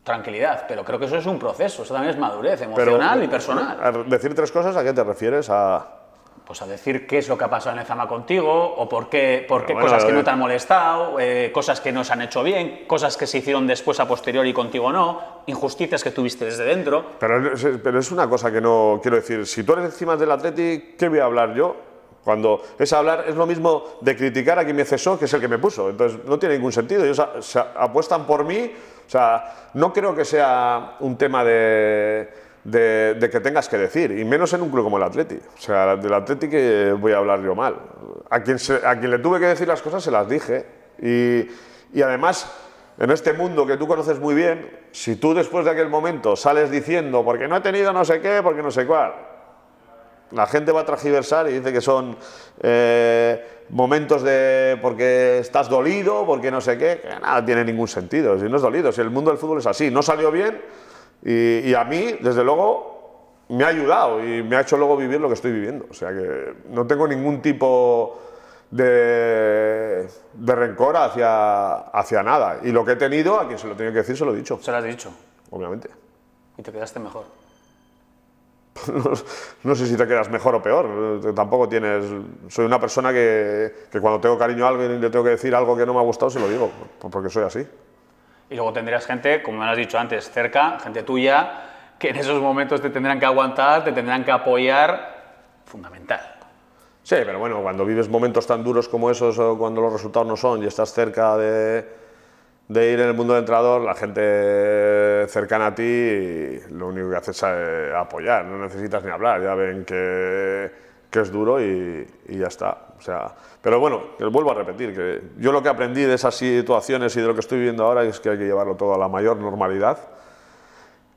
A: tranquilidad, pero creo que eso es un proceso, eso también es madurez emocional y personal.
B: decir tres cosas, ¿a qué te refieres? A
A: pues a decir qué es lo que ha pasado en el Zama contigo,
B: o por qué, por cosas que eh. no te han
A: molestado, eh, cosas que no se han hecho bien, cosas que se hicieron después a posteriori contigo no, injusticias que
B: tuviste desde dentro. Pero, es una cosa que no quiero decir, si tú eres encima del Atleti, ¿qué voy a hablar yo? Cuando es hablar, es lo mismo de criticar a quien me cesó, que es el que me puso. Entonces, no tiene ningún sentido. Ellos apuestan por mí. O sea, no creo que sea un tema de de, que tengas que decir, y menos en un club como el Atleti. O sea, del Atleti que voy a hablar yo mal. A quien, a quien le tuve que decir las cosas se las dije. Y, además, en este mundo que tú conoces muy bien, si tú después de aquel momento sales diciendo, porque no he tenido no sé qué, porque no sé cuál, la gente va a tragiversar y dice que son eh, momentos de porque estás dolido, porque no sé qué, que nada tiene ningún sentido. Si no es dolido, si el mundo del fútbol es así, no salió bien y, a mí, desde luego, me ha ayudado y me ha hecho luego vivir lo que estoy viviendo. O sea que no tengo ningún tipo de, rencor hacia, hacia nada. Y lo que he tenido, a quien se lo tenía que decir, se lo he dicho. Se lo has dicho. Obviamente. Y te quedaste mejor. *laughs* No, sé si te quedas mejor o peor. Tampoco tienes. Soy una persona que, que, cuando tengo cariño a alguien y le tengo que decir algo que no me ha gustado, se lo digo, porque soy así.
A: Y luego tendrías gente, como me has dicho antes, cerca, gente tuya, que en esos momentos te tendrán que aguantar, te tendrán que apoyar, fundamental.
B: Sí, pero bueno, cuando vives momentos tan duros como esos, o cuando los resultados no son y estás cerca de, de ir en el mundo del entrenador, la gente cercana a ti lo único que haces es eh, apoyar, no necesitas ni hablar, ya ven que que es duro y, ya está. O sea, pero bueno, que vuelvo a repetir, que yo lo que aprendí de esas situaciones y de lo que estoy viviendo ahora es que hay que llevarlo todo a la mayor normalidad.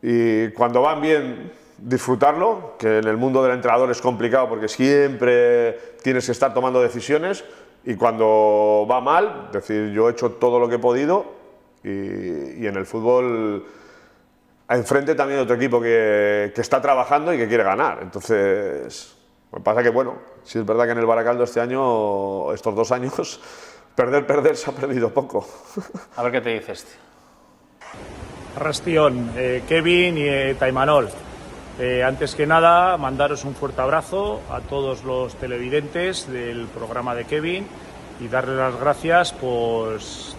B: Y cuando van bien, disfrutarlo, que en el mundo del entrenador es complicado porque siempre tienes que estar tomando decisiones y cuando va mal, decir, yo he hecho todo lo que he podido y, en el fútbol enfrente también otro equipo que, que está trabajando y que quiere ganar. Entonces lo pues pasa que, bueno, si es verdad que en el Baracaldo este año, estos dos años, *laughs* perder, perder, se ha perdido poco.
C: A ver qué te dices. Este.
D: Rastión, eh, Kevin y eh, Taimanol. Eh, antes que nada, mandaros un fuerte abrazo a todos los televidentes del programa de Kevin y darle las gracias por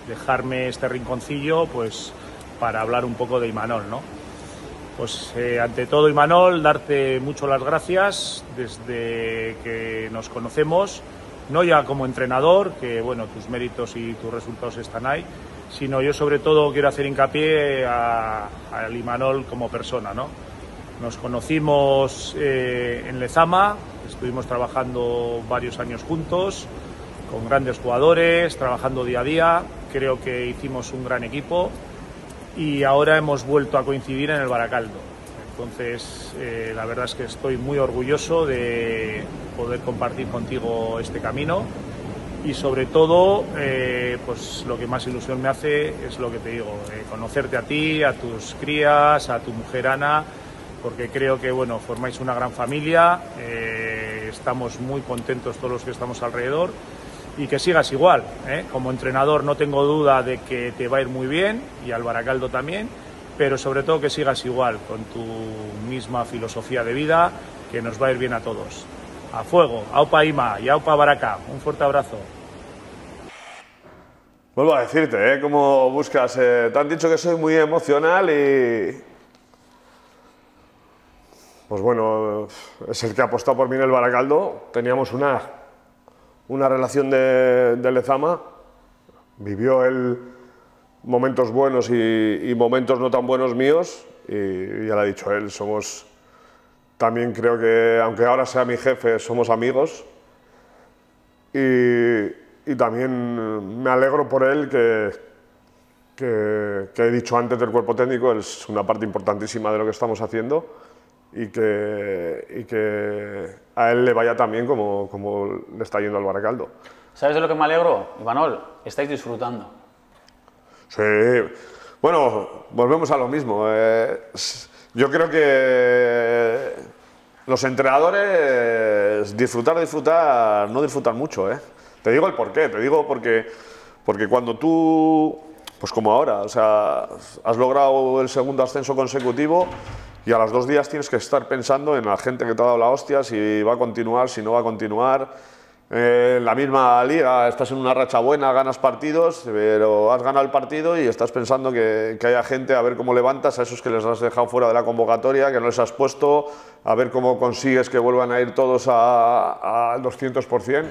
D: dejarme este rinconcillo pues, para hablar un poco de Imanol, ¿no? Pues eh, ante todo, Imanol, darte mucho las gracias desde que nos conocemos, no ya como entrenador, que bueno, tus méritos y tus resultados están ahí, sino yo sobre todo quiero hacer hincapié al Imanol como persona, ¿no? Nos conocimos eh, en Lezama, estuvimos trabajando varios años juntos, con grandes jugadores, trabajando día a día, creo que hicimos un gran equipo y ahora hemos vuelto a coincidir en el Baracaldo. Entonces, eh, la verdad es que estoy muy orgulloso de poder compartir contigo este camino y sobre todo, eh, pues lo que más ilusión me hace es lo que te digo, eh, conocerte a ti, a tus crías, a tu mujer Ana, porque creo que, bueno, formáis una gran familia, estamos muy contentos todos los que estamos alrededor y que sigas igual. ¿eh? Como entrenador no tengo duda de que te va a ir muy bien y al Baracaldo también, pero sobre todo que sigas igual con tu misma filosofía de vida que nos va a ir bien a todos. A fuego, aupa Ima y aupa Baraca. Un fuerte abrazo.
B: Vuelvo a decirte, ¿eh? ...como buscas. Eh, te han dicho que soy muy emocional y, pues bueno, es el que ha apostado por mí en el Baracaldo. Teníamos una una relación de, Lezama, vivió él momentos buenos y, momentos no tan buenos míos, y ya lo ha dicho él, somos, también creo que, aunque ahora sea mi jefe, somos amigos, y, y también me alegro por él que, que, que, he dicho antes del cuerpo técnico, es una parte importantísima de lo que estamos haciendo, y que, y que a él le vaya también como, le está yendo al Baracaldo.
A: ¿Sabes de lo que me alegro, Ivanol? Estáis disfrutando.
B: Sí. Bueno, volvemos a lo mismo. Eh, yo creo que los entrenadores disfrutar, disfrutar, no disfrutan mucho. ¿eh? Te digo el porqué, te digo porque, porque cuando tú, pues como ahora, o sea, has logrado el segundo ascenso consecutivo y a los dos días tienes que estar pensando en la gente que te ha dado la hostia, si va a continuar, si no va a continuar. en eh, la misma liga, estás en una racha buena, ganas partidos, pero has ganado el partido y estás pensando que, que, haya gente a ver cómo levantas a esos que les has dejado fuera de la convocatoria, que no les has puesto, a ver cómo consigues que vuelvan a ir todos al 200%.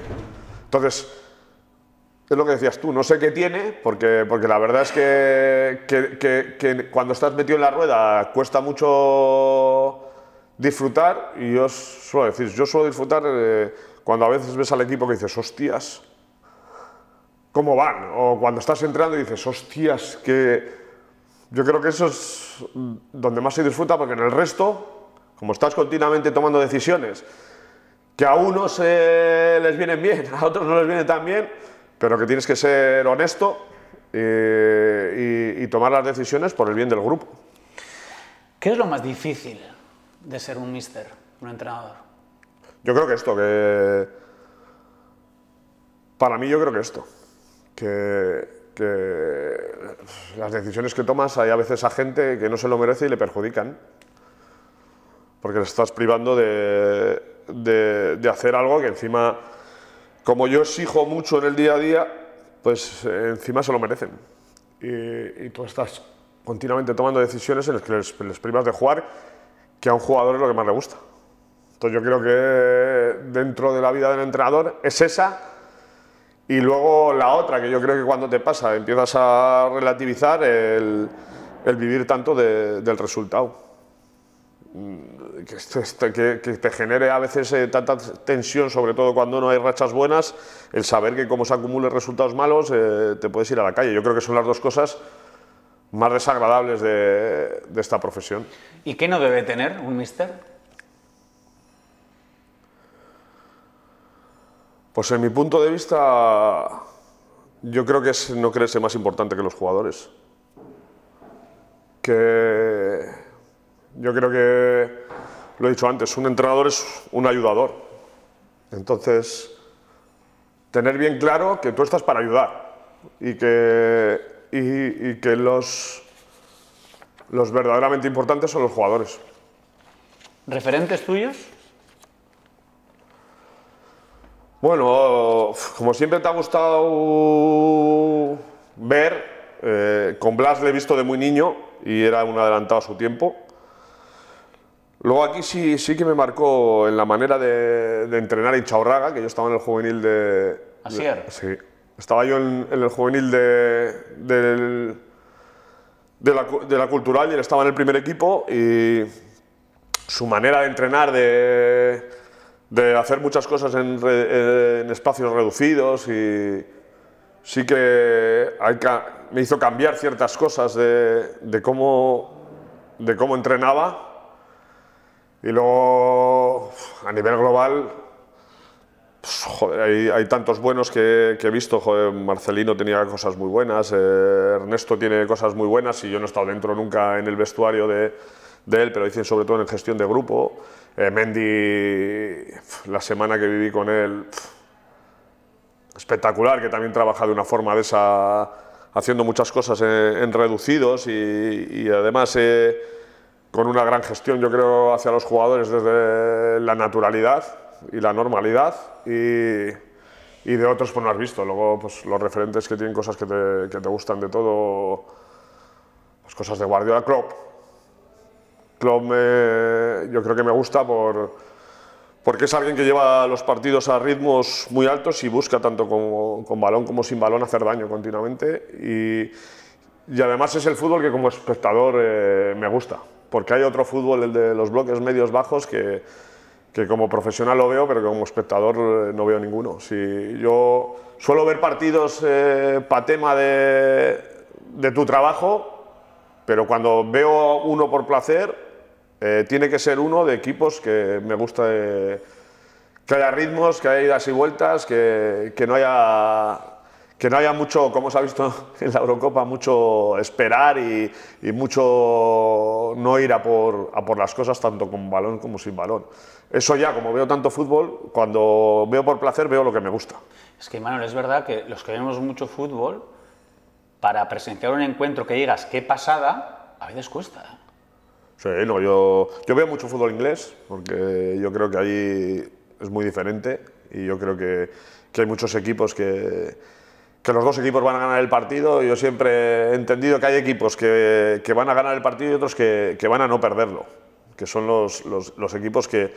B: Entonces, es lo que decías tú, no sé qué tiene, porque, porque la verdad es que, cuando estás metido en la rueda cuesta mucho disfrutar, y yo suelo decir, yo suelo disfrutar eh, cuando a veces ves al equipo que dices, hostias, ¿cómo van? O cuando estás entrando y dices, hostias, que yo creo que eso es donde más se disfruta, porque en el resto, como estás continuamente tomando decisiones, que a unos eh, les vienen bien, a otros no les vienen tan bien, pero que tienes que ser honesto eh, y, tomar las decisiones por el bien del grupo.
A: ¿Qué es lo más difícil de ser un mister, un entrenador?
B: Yo creo que esto, que... Para mí yo creo que esto, que, las decisiones que tomas hay a veces a gente que no se lo merece y le perjudican, porque le estás privando de, de hacer algo que encima como yo exijo mucho en el día a día, pues eh, encima se lo merecen. Y, tú estás continuamente tomando decisiones en las que les, primas privas de jugar, que a un jugador es lo que más le gusta. Entonces yo creo que dentro de la vida del entrenador es esa y luego la otra, que yo creo que cuando te pasa empiezas a relativizar el, vivir tanto del resultado que, te genere a veces eh, tanta tensión, sobre todo cuando no hay rachas buenas, el saber que como se acumulen resultados malos, eh, te puedes ir a la calle. Yo creo que son las dos cosas más desagradables de, esta profesión.
A: ¿Y qué no debe tener un mister?
B: Pues en mi punto de vista, yo creo que es no creerse más importante que los jugadores. Que yo creo que lo he dicho antes, un entrenador es un ayudador. Entonces, tener bien claro que tú estás para ayudar y que, y, que los, los verdaderamente importantes son los jugadores.
A: ¿Referentes tuyos?
B: Bueno, como siempre te ha gustado ver, eh, con Blas le he visto de muy niño y era un adelantado a su tiempo. Luego aquí sí, sí que me marcó en la manera de, entrenar a Chaurraga, que yo estaba en el juvenil de... ¿Asier? sí. Estaba yo en, el juvenil de, de, la, cultural y él estaba en el primer equipo y su manera de entrenar, de, hacer muchas cosas en, espacios reducidos y sí que me hizo cambiar ciertas cosas de, de, cómo, de cómo entrenaba y luego, a nivel global, pues, hay, tantos buenos que, he visto. Marcelino tenía cosas muy buenas, eh, Ernesto tiene cosas muy buenas y yo no he estado dentro nunca en el vestuario de, él, pero dicen sobre todo en gestión de grupo. Eh, Mendy, la semana que viví con él, espectacular, que también trabaja de una forma de esa, haciendo muchas cosas eh, en, reducidos y, además... Eh, con una gran gestión, yo creo, hacia los jugadores desde la naturalidad y la normalidad y, de otros pues no has visto. Luego pues, los referentes que tienen cosas que te, gustan de todo, las pues cosas de Guardiola, Klopp. Klopp me, yo creo que me gusta por, porque es alguien que lleva los partidos a ritmos muy altos y busca tanto con, balón como sin balón hacer daño continuamente y, además es el fútbol que como espectador eh, me gusta porque hay otro fútbol, el de los bloques medios bajos, que, que como profesional lo veo, pero como espectador eh, no veo ninguno. Si yo suelo ver partidos eh, para tema de, de, tu trabajo, pero cuando veo uno por placer, eh, tiene que ser uno de equipos que me gusta. que haya ritmos, que haya idas y vueltas, que, que no haya que no haya mucho, como se ha visto *laughs* en la Eurocopa, mucho esperar y, mucho no ir a por, por, las cosas tanto con balón como sin balón. Eso ya, como veo tanto fútbol, cuando veo por placer veo lo que me gusta.
A: Es que, Manuel, es verdad que los que vemos mucho fútbol, para presenciar un encuentro que digas qué pasada, a veces cuesta. ¿eh?
B: Sí, no, yo, yo veo mucho fútbol inglés, porque yo creo que ahí es muy diferente y yo creo que hay muchos equipos que que los dos equipos van a ganar el partido. Yo siempre he entendido que hay equipos que, van a ganar el partido y otros que, van a no perderlo, que son los, equipos que,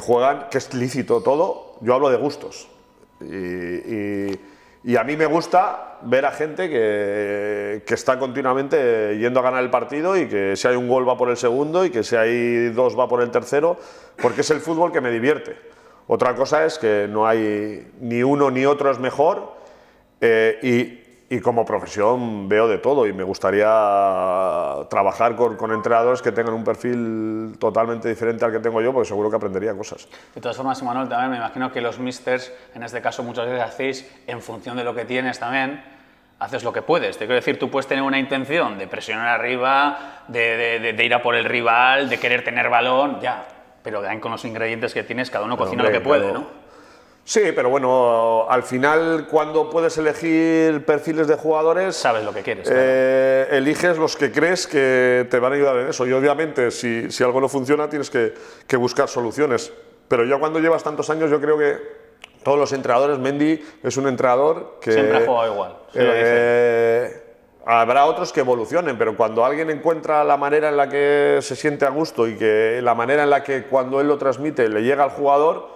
B: juegan, que es lícito todo. Yo hablo de gustos. Y, y a mí me gusta ver a gente que, está continuamente yendo a ganar el partido y que si hay un gol va por el segundo y que si hay dos va por el tercero, porque es el fútbol que me divierte. Otra cosa es que no hay ni uno ni otro es mejor eh, y, como profesión veo de todo y me gustaría trabajar con, entrenadores que tengan un perfil totalmente diferente al que tengo yo, porque seguro que aprendería cosas.
A: De todas formas, Manuel, también me imagino que los misters, en este caso muchas veces hacéis en función de lo que tienes también haces lo que puedes. Te quiero decir, tú puedes tener una intención de presionar arriba, de, ir a por el rival, de querer tener balón, ya. Pero con los ingredientes que tienes, cada uno cocina lo que puede,
B: ¿no? Sí, pero bueno, al final cuando puedes elegir perfiles de jugadores... Sabes lo que quieres. Eh, eliges los que crees que te van a ayudar en eso. Y obviamente si, algo no funciona tienes que, buscar soluciones. Pero ya cuando llevas tantos años yo creo que todos los entrenadores, Mendi es un entrenador que... Siempre ha jugado igual. Eh, habrá otros que evolucionen, pero cuando alguien encuentra la manera en la que se siente a gusto y que la manera en la que cuando él lo transmite le llega al jugador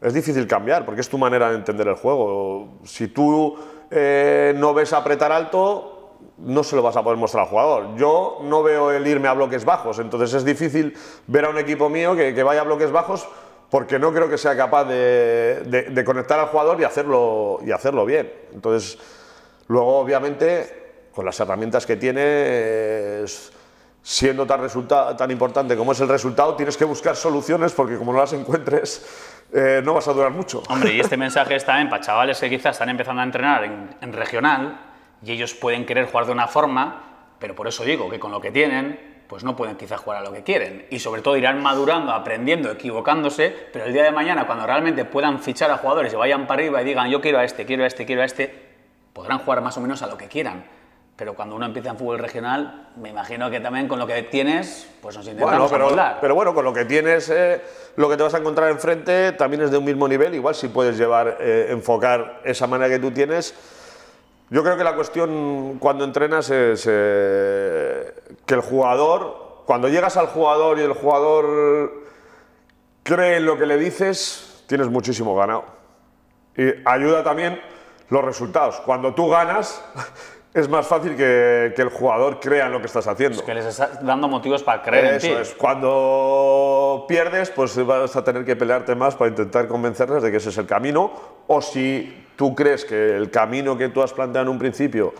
B: es difícil cambiar, porque es tu manera de entender el juego. Si tú eh, no ves apretar alto, no se lo vas a poder mostrar al jugador. Yo no veo el irme a bloques bajos, entonces es difícil ver a un equipo mío que, vaya a bloques bajos porque no creo que sea capaz de, conectar al jugador y hacerlo, y hacerlo bien. Entonces, luego obviamente, con las herramientas que tienes, siendo tan, tan importante como es el resultado, tienes que buscar soluciones porque como no las encuentres eh, no vas a durar mucho. Hombre, y este
A: *laughs* mensaje está en para chavales que quizás están empezando a entrenar en regional y ellos pueden querer jugar de una forma, pero por eso digo que con lo que tienen pues no pueden quizás jugar a lo que quieren. Y sobre todo irán madurando, aprendiendo, equivocándose, pero el día de mañana, cuando realmente puedan fichar a jugadores y vayan para arriba y digan yo quiero a este, quiero a este, quiero a este, podrán jugar más o menos a lo que quieran. Pero cuando uno empieza en fútbol regional, me imagino que también con lo que tienes, pues nos intentamos
B: bueno, pero, Pero bueno, con lo que tienes, eh, lo que te vas a encontrar enfrente también es de un mismo nivel. Igual si puedes llevar, eh, enfocar esa manera que tú tienes. Yo creo que la cuestión cuando entrenas es eh, que el jugador, cuando llegas al jugador y el jugador cree en lo que le dices, tienes muchísimo ganado. Y ayuda también los resultados. Cuando tú ganas es más fácil que, el jugador crea en lo que estás haciendo. Es
A: que les estás dando motivos para creer en ti. Es.
B: Cuando pierdes, pues vas a tener que pelearte más para intentar convencerles de que ese es el camino. O si tú crees que el camino que tú has planteado en un principio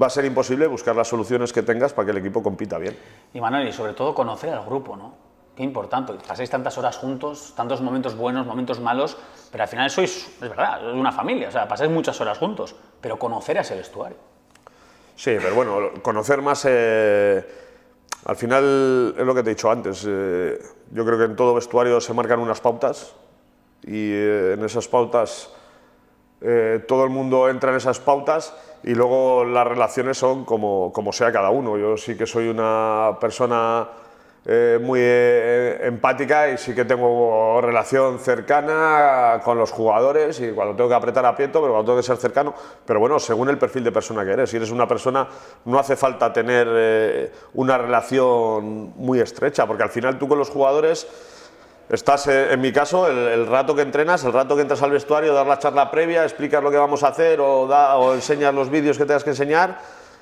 B: va a ser imposible, buscar las soluciones que tengas para que el equipo compita bien.
A: Y Manuel, y sobre todo conocer al grupo, ¿no? qué importante, pasáis tantas horas juntos, tantos momentos buenos, momentos malos, pero al final sois, es verdad, una familia, o sea, pasáis muchas horas juntos, pero conocer a ese vestuario.
B: Sí, pero bueno, conocer más, eh, al final es lo que te he dicho antes, eh, yo creo que en todo vestuario se marcan unas pautas y eh, en esas pautas todo el mundo entra en esas pautas y luego las relaciones son como, como sea cada uno. Yo sí que soy una persona eh, muy eh, empática y sí que tengo relación cercana con los jugadores y cuando tengo que apretar aprieto, pero cuando tengo que ser cercano, pero bueno, según el perfil de persona que eres, si eres una persona no hace falta tener eh, una relación muy estrecha, porque al final tú con los jugadores estás, en mi caso, el, rato que entrenas, el rato que entras al vestuario, dar la charla previa, ...explicar lo que vamos a hacer o, da, o enseñar los vídeos que tengas que enseñar,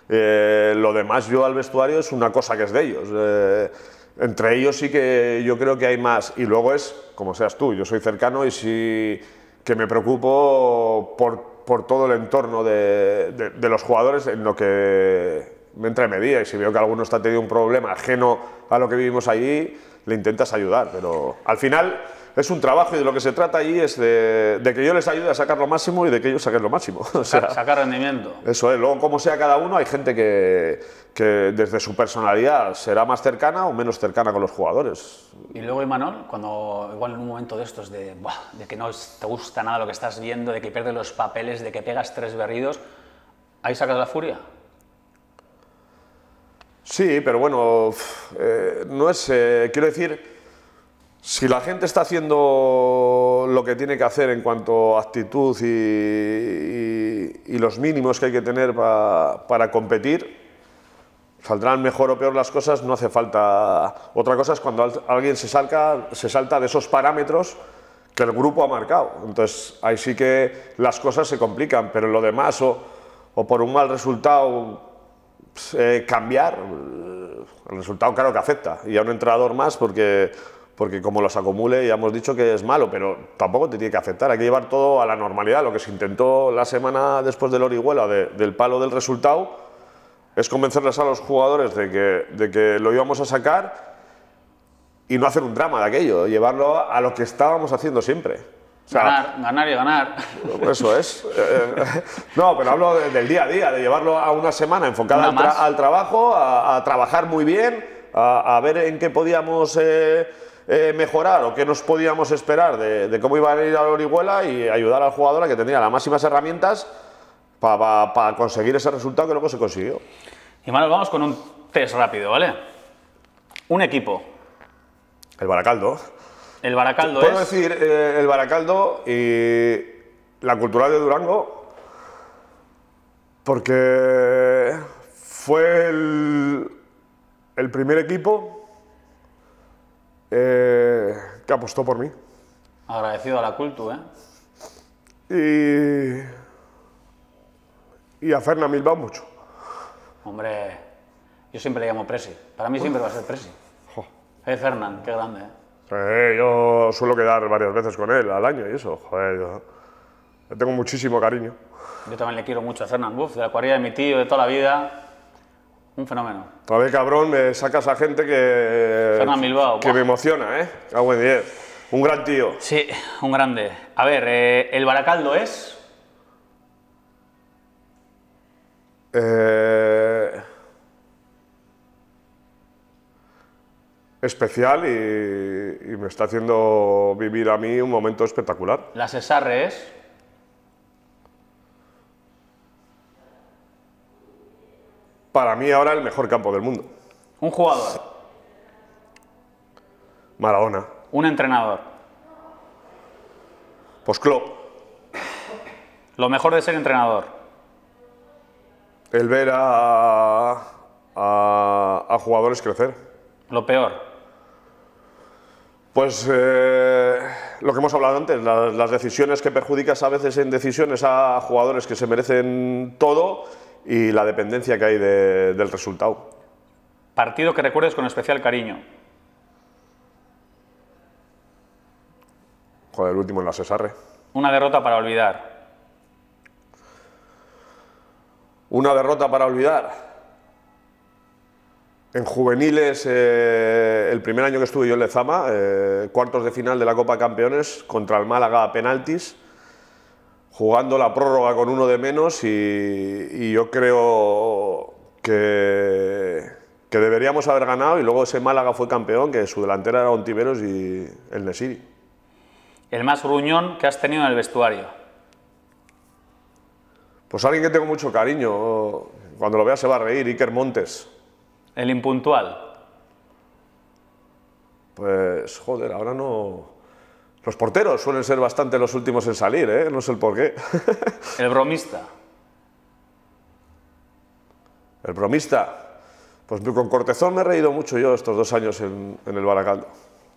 B: lo demás yo al vestuario es una cosa que es de ellos. Entre ellos sí que yo creo que hay más. Y luego es, como seas tú, yo soy cercano y sí que me preocupo por, todo el entorno de, los jugadores en lo que me entremedía. Y si veo que alguno está teniendo un problema ajeno a lo que vivimos allí, le intentas ayudar. Pero al final es un trabajo y de lo que se trata allí es de, que yo les ayude a sacar lo máximo y de que ellos saquen lo máximo. *laughs* O sacar rendimiento. Eso es, luego como sea cada uno, hay gente que que desde su personalidad será más cercana o menos cercana con los jugadores.
A: Y luego Imanol, cuando igual en un momento de estos de, que no te gusta nada lo que estás viendo, de que pierdes los papeles, de que pegas tres berridos, ¿ahí sacas la furia?
B: Sí, pero bueno, eh, no es, eh, quiero decir, si la gente está haciendo lo que tiene que hacer en cuanto a actitud y, y, los mínimos que hay que tener para competir, saldrán mejor o peor las cosas, no hace falta. Otra cosa es cuando alguien se salta, se salta de esos parámetros que el grupo ha marcado. Entonces ahí sí que las cosas se complican, pero lo demás o, por un mal resultado eh, cambiar, eh, el resultado claro que afecta. Y a un entrenador más porque, porque como los acumule ya hemos dicho que es malo, pero tampoco te tiene que afectar. Hay que llevar todo a la normalidad. Lo que se intentó la semana después del Orihuela, del palo del resultado, es convencerles a los jugadores de que, lo íbamos a sacar y no hacer un drama de aquello, llevarlo a lo que estábamos haciendo siempre. ganar,
A: ganar y ganar.
B: Eso es. *laughs* Eh, eh, no, pero hablo del día a día, de llevarlo a una semana enfocada al, trabajo, a, trabajar muy bien, a, ver en qué podíamos eh, mejorar o qué nos podíamos esperar de, cómo iba a ir a la Orihuela y ayudar al jugador a que tendría las máximas herramientas para conseguir ese resultado que luego se consiguió.
C: Y
A: Manuel, vamos con un test rápido, ¿vale? Un
B: equipo. El Baracaldo. El
A: Baracaldo ¿Puedo decir eh, el Baracaldo
B: y la cultural de Durango porque fue el, primer equipo eh, que apostó por mí.
A: Agradecido a la Cultu, ¿eh?
B: Y y a Fernan Milbao mucho.
A: Hombre, yo siempre le llamo Presi. Para mí siempre va a ser Presi. Eh, Fernan, qué grande. Eh.
B: Eh, yo suelo quedar varias veces con él al año y eso. Joder, yo le tengo muchísimo cariño.
A: Yo también le quiero mucho a Fernan Buff, de la cuadrilla de mi tío, de toda la vida.
B: Un fenómeno. A ver, cabrón, me sacas a gente que. Que me emociona, ¿eh? 10. Un gran tío. Sí, un grande.
A: A ver, eh, el Baracaldo es.
B: Eh, especial y, me está haciendo vivir a mí un momento espectacular. ¿Las es? Para mí ahora el mejor campo del mundo.
A: Un jugador.
B: Maradona. Un entrenador.
A: Pues Lo mejor de ser entrenador
B: el ver a, jugadores crecer. Lo peor. Pues eh, lo que hemos hablado antes, las decisiones que perjudicas a veces en decisiones a jugadores que se merecen todo y la dependencia que hay del resultado.
A: Partido que recuerdes con especial cariño.
B: Joder, el último en la Cesarre.
A: Una derrota para olvidar.
B: Una derrota para olvidar. En juveniles, eh, el primer año que estuve yo en Lezama, eh, cuartos de final de la Copa Campeones contra el Málaga a penaltis, jugando la prórroga con uno de menos y, yo creo que, deberíamos haber ganado y luego ese Málaga fue campeón, que su delantera era Ontiveros y el Nesiri.
A: El más gruñón que has tenido en el vestuario.
B: Pues alguien que tengo mucho cariño, cuando lo vea se va a reír, Iker Montes. ¿El impuntual? Pues, joder, ahora no... Los porteros suelen ser bastante los últimos en salir, ¿eh? No sé el por qué. *laughs* ¿El bromista? El bromista. Pues con Cortezón me he reído mucho yo estos dos años en, el Baracaldo.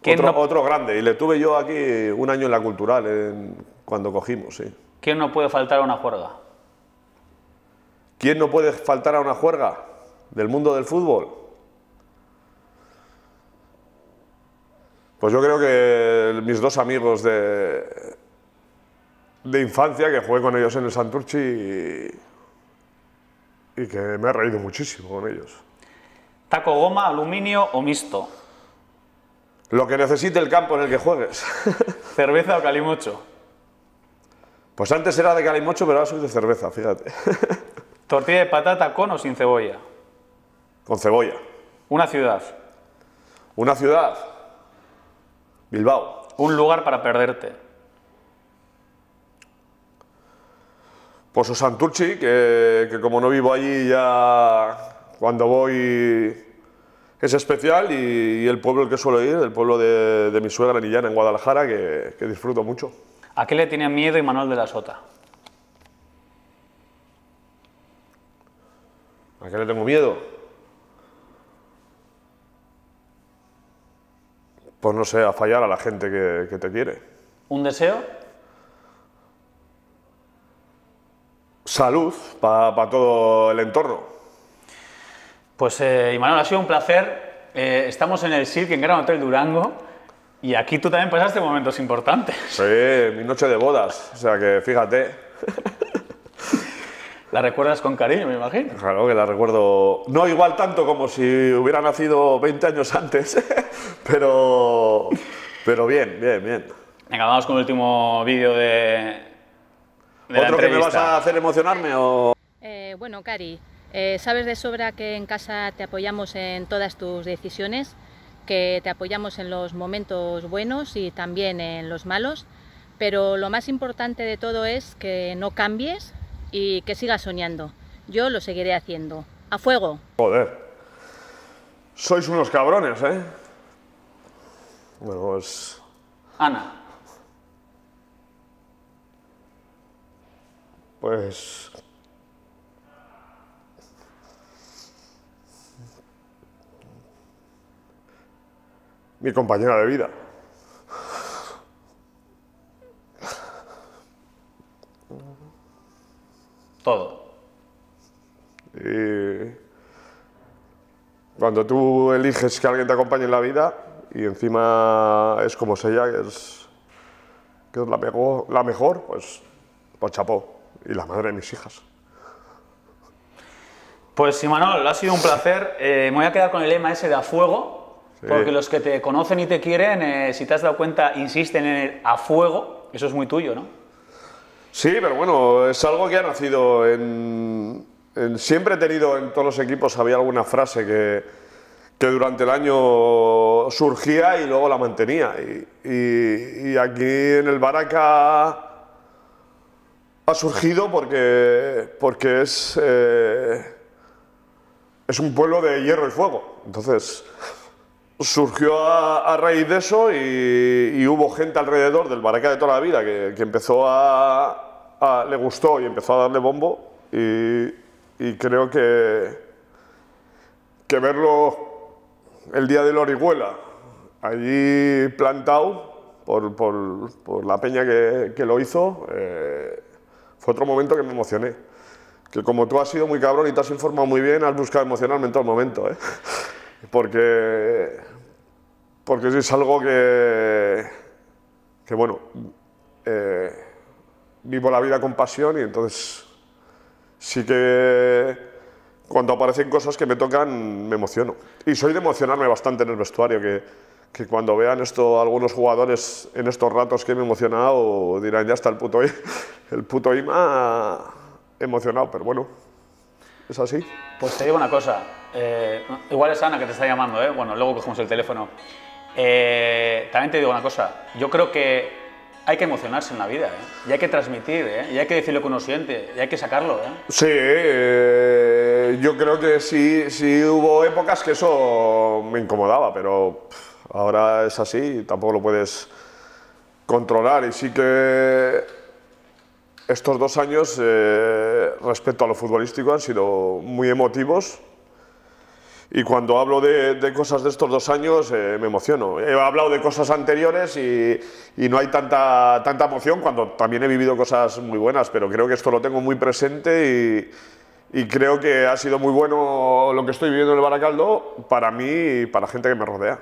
B: Otro, otro, grande. Y le tuve yo aquí un año en la cultural, cuando cogimos,
A: ¿Quién no puede faltar a una juerga?
B: ¿Quién no puede faltar a una juerga del mundo del fútbol? Pues yo creo que mis dos amigos de, de infancia, que jugué con ellos en el Santurchi y, que me he reído muchísimo con ellos.
A: ¿Taco goma, aluminio o mixto?
B: Lo que necesite el campo en el que juegues. *laughs* ¿Cerveza o calimocho? Pues antes era de calimocho, pero ahora soy de cerveza, fíjate. *laughs* Tortilla de
A: patata con o sin cebolla.
B: Con cebolla. Una ciudad. Una ciudad. Bilbao.
A: Un lugar para perderte.
B: Pues o que, como no vivo allí ya cuando voy es especial y, el pueblo al que suelo ir, el pueblo de, mi suegra, Nillana, en Guadalajara, que, disfruto mucho. ¿A qué
A: le tiene miedo Manuel de la Sota?
B: ¿A qué le tengo miedo? Pues no sé, a fallar a la gente que, te quiere. ¿Un deseo? Salud para todo el entorno.
A: Pues, eh, Imanol, ha sido un placer. Eh, estamos en el Silk, en Gran Hotel Durango. Y aquí tú también pasaste momentos importantes.
B: Sí, mi noche de bodas. O sea que fíjate. *laughs* La recuerdas con cariño, me imagino. Claro que la recuerdo, no igual tanto como si hubiera nacido 20 años antes, *laughs* pero, pero bien, bien, bien.
A: Venga, vamos con el último vídeo
B: de, ¿Otro que me vas a hacer emocionarme o...? Eh,
D: bueno, Cari, eh, sabes de sobra que en casa te apoyamos en todas tus decisiones, que te apoyamos en los momentos buenos y también en los malos, pero lo más importante de todo es que no cambies, y que siga soñando. Yo lo seguiré haciendo. ¡A fuego!
B: Joder. Sois unos cabrones, ¿eh? Bueno, pues... Ana. Pues... Mi compañera de vida. todo. cuando tú eliges que alguien te acompañe en la vida y encima es como Sella, que es, que es la, mejor, la mejor, pues, pues chapó. Y la madre de mis hijas.
A: Pues Imanol, ha sido un placer. Eh, me voy a quedar con el lema ese de a fuego, porque los que te conocen y te quieren, eh, si te has dado cuenta, insisten en el a fuego. Eso es muy tuyo,
B: ¿no? Sí, pero bueno, es algo que ha nacido en, siempre he tenido en todos los equipos, había alguna frase que, durante el año surgía y luego la mantenía. Y, aquí en el Baraca ha surgido porque, porque es, eh, es un pueblo de hierro y fuego. Entonces surgió a, raíz de eso y, hubo gente alrededor del Baraca de toda la vida que empezó a, Ah, le gustó y empezó a darle bombo y, creo que, que verlo el día de la Orihuela, allí plantado por, la peña que, lo hizo, eh, fue otro momento que me emocioné. Que como tú has sido muy cabrón y te has informado muy bien, has buscado emocionalmente el momento, ¿eh? *laughs* porque, porque es algo que, que bueno, eh, vivo la vida con pasión y entonces sí que cuando aparecen cosas que me tocan me emociono. Y soy de emocionarme bastante en el vestuario, que, que cuando vean esto algunos jugadores en estos ratos que me he emocionado dirán ya está el puto, *laughs* el puto Ima emocionado, pero bueno, es así. Pues te digo una cosa,
A: eh, igual es Ana que te está llamando, ¿eh? bueno, luego cogemos el teléfono. Eh, también te digo una cosa, yo creo que hay que emocionarse en la vida, ¿eh? y hay que transmitir, ¿eh? y hay que decir lo que uno siente, y hay que sacarlo. ¿eh?
B: Sí, eh, yo creo que sí, sí hubo épocas que eso me incomodaba, pero ahora es así, tampoco lo puedes controlar. Y sí que estos dos años, eh, respecto a lo futbolístico, han sido muy emotivos y cuando hablo de, cosas de estos dos años eh, me emociono. He hablado de cosas anteriores y, no hay tanta, tanta emoción cuando también he vivido cosas muy buenas, pero creo que esto lo tengo muy presente y, creo que ha sido muy bueno lo que estoy viviendo en el Baracaldo para mí y para la gente que me rodea.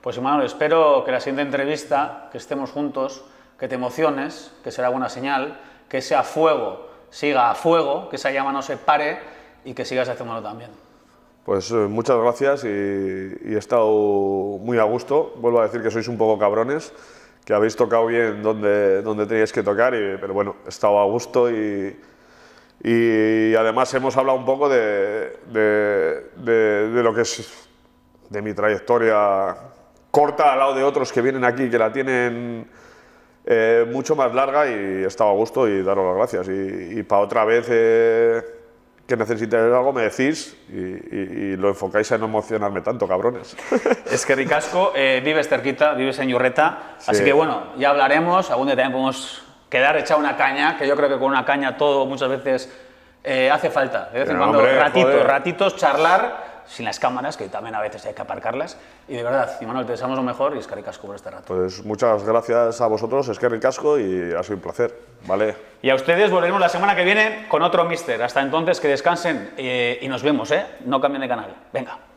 A: Pues hermano, espero que la siguiente entrevista, que estemos juntos, que te emociones, que será buena señal, que sea fuego siga a fuego, que esa llama no se pare y que sigas haciéndolo también.
B: Pues eh, muchas gracias y, he estado muy a gusto. Vuelvo a decir que sois un poco cabrones, que habéis tocado bien donde, donde teníais que tocar, pero bueno, he estado a gusto y, además hemos hablado un poco de, lo que es de mi trayectoria corta al lado de otros que vienen aquí, que la tienen eh, mucho más larga y he estado a gusto y daros las gracias. Y, para otra vez eh, que necesitéis algo, me decís y, lo enfocáis a no emocionarme tanto, cabrones. *laughs* Es que Ricasco,
A: eh, vives cerquita, vives en Yurreta, así que bueno, ya hablaremos, algún día también podemos quedar echar una caña, que yo creo que con una caña todo muchas veces eh, hace falta. De vez en cuando, ratitos, ratitos, charlar sin las cámaras, que también a veces hay que aparcarlas. Y de verdad, Imanol, te deseamos lo mejor y Escarri Casco por este rato.
B: Pues muchas gracias a vosotros, Escarri Casco, y ha sido un placer. Vale.
A: Y a ustedes volveremos la semana que viene con otro Mister. Hasta entonces, que descansen eh, y nos vemos, ¿eh? No cambien de canal. Venga.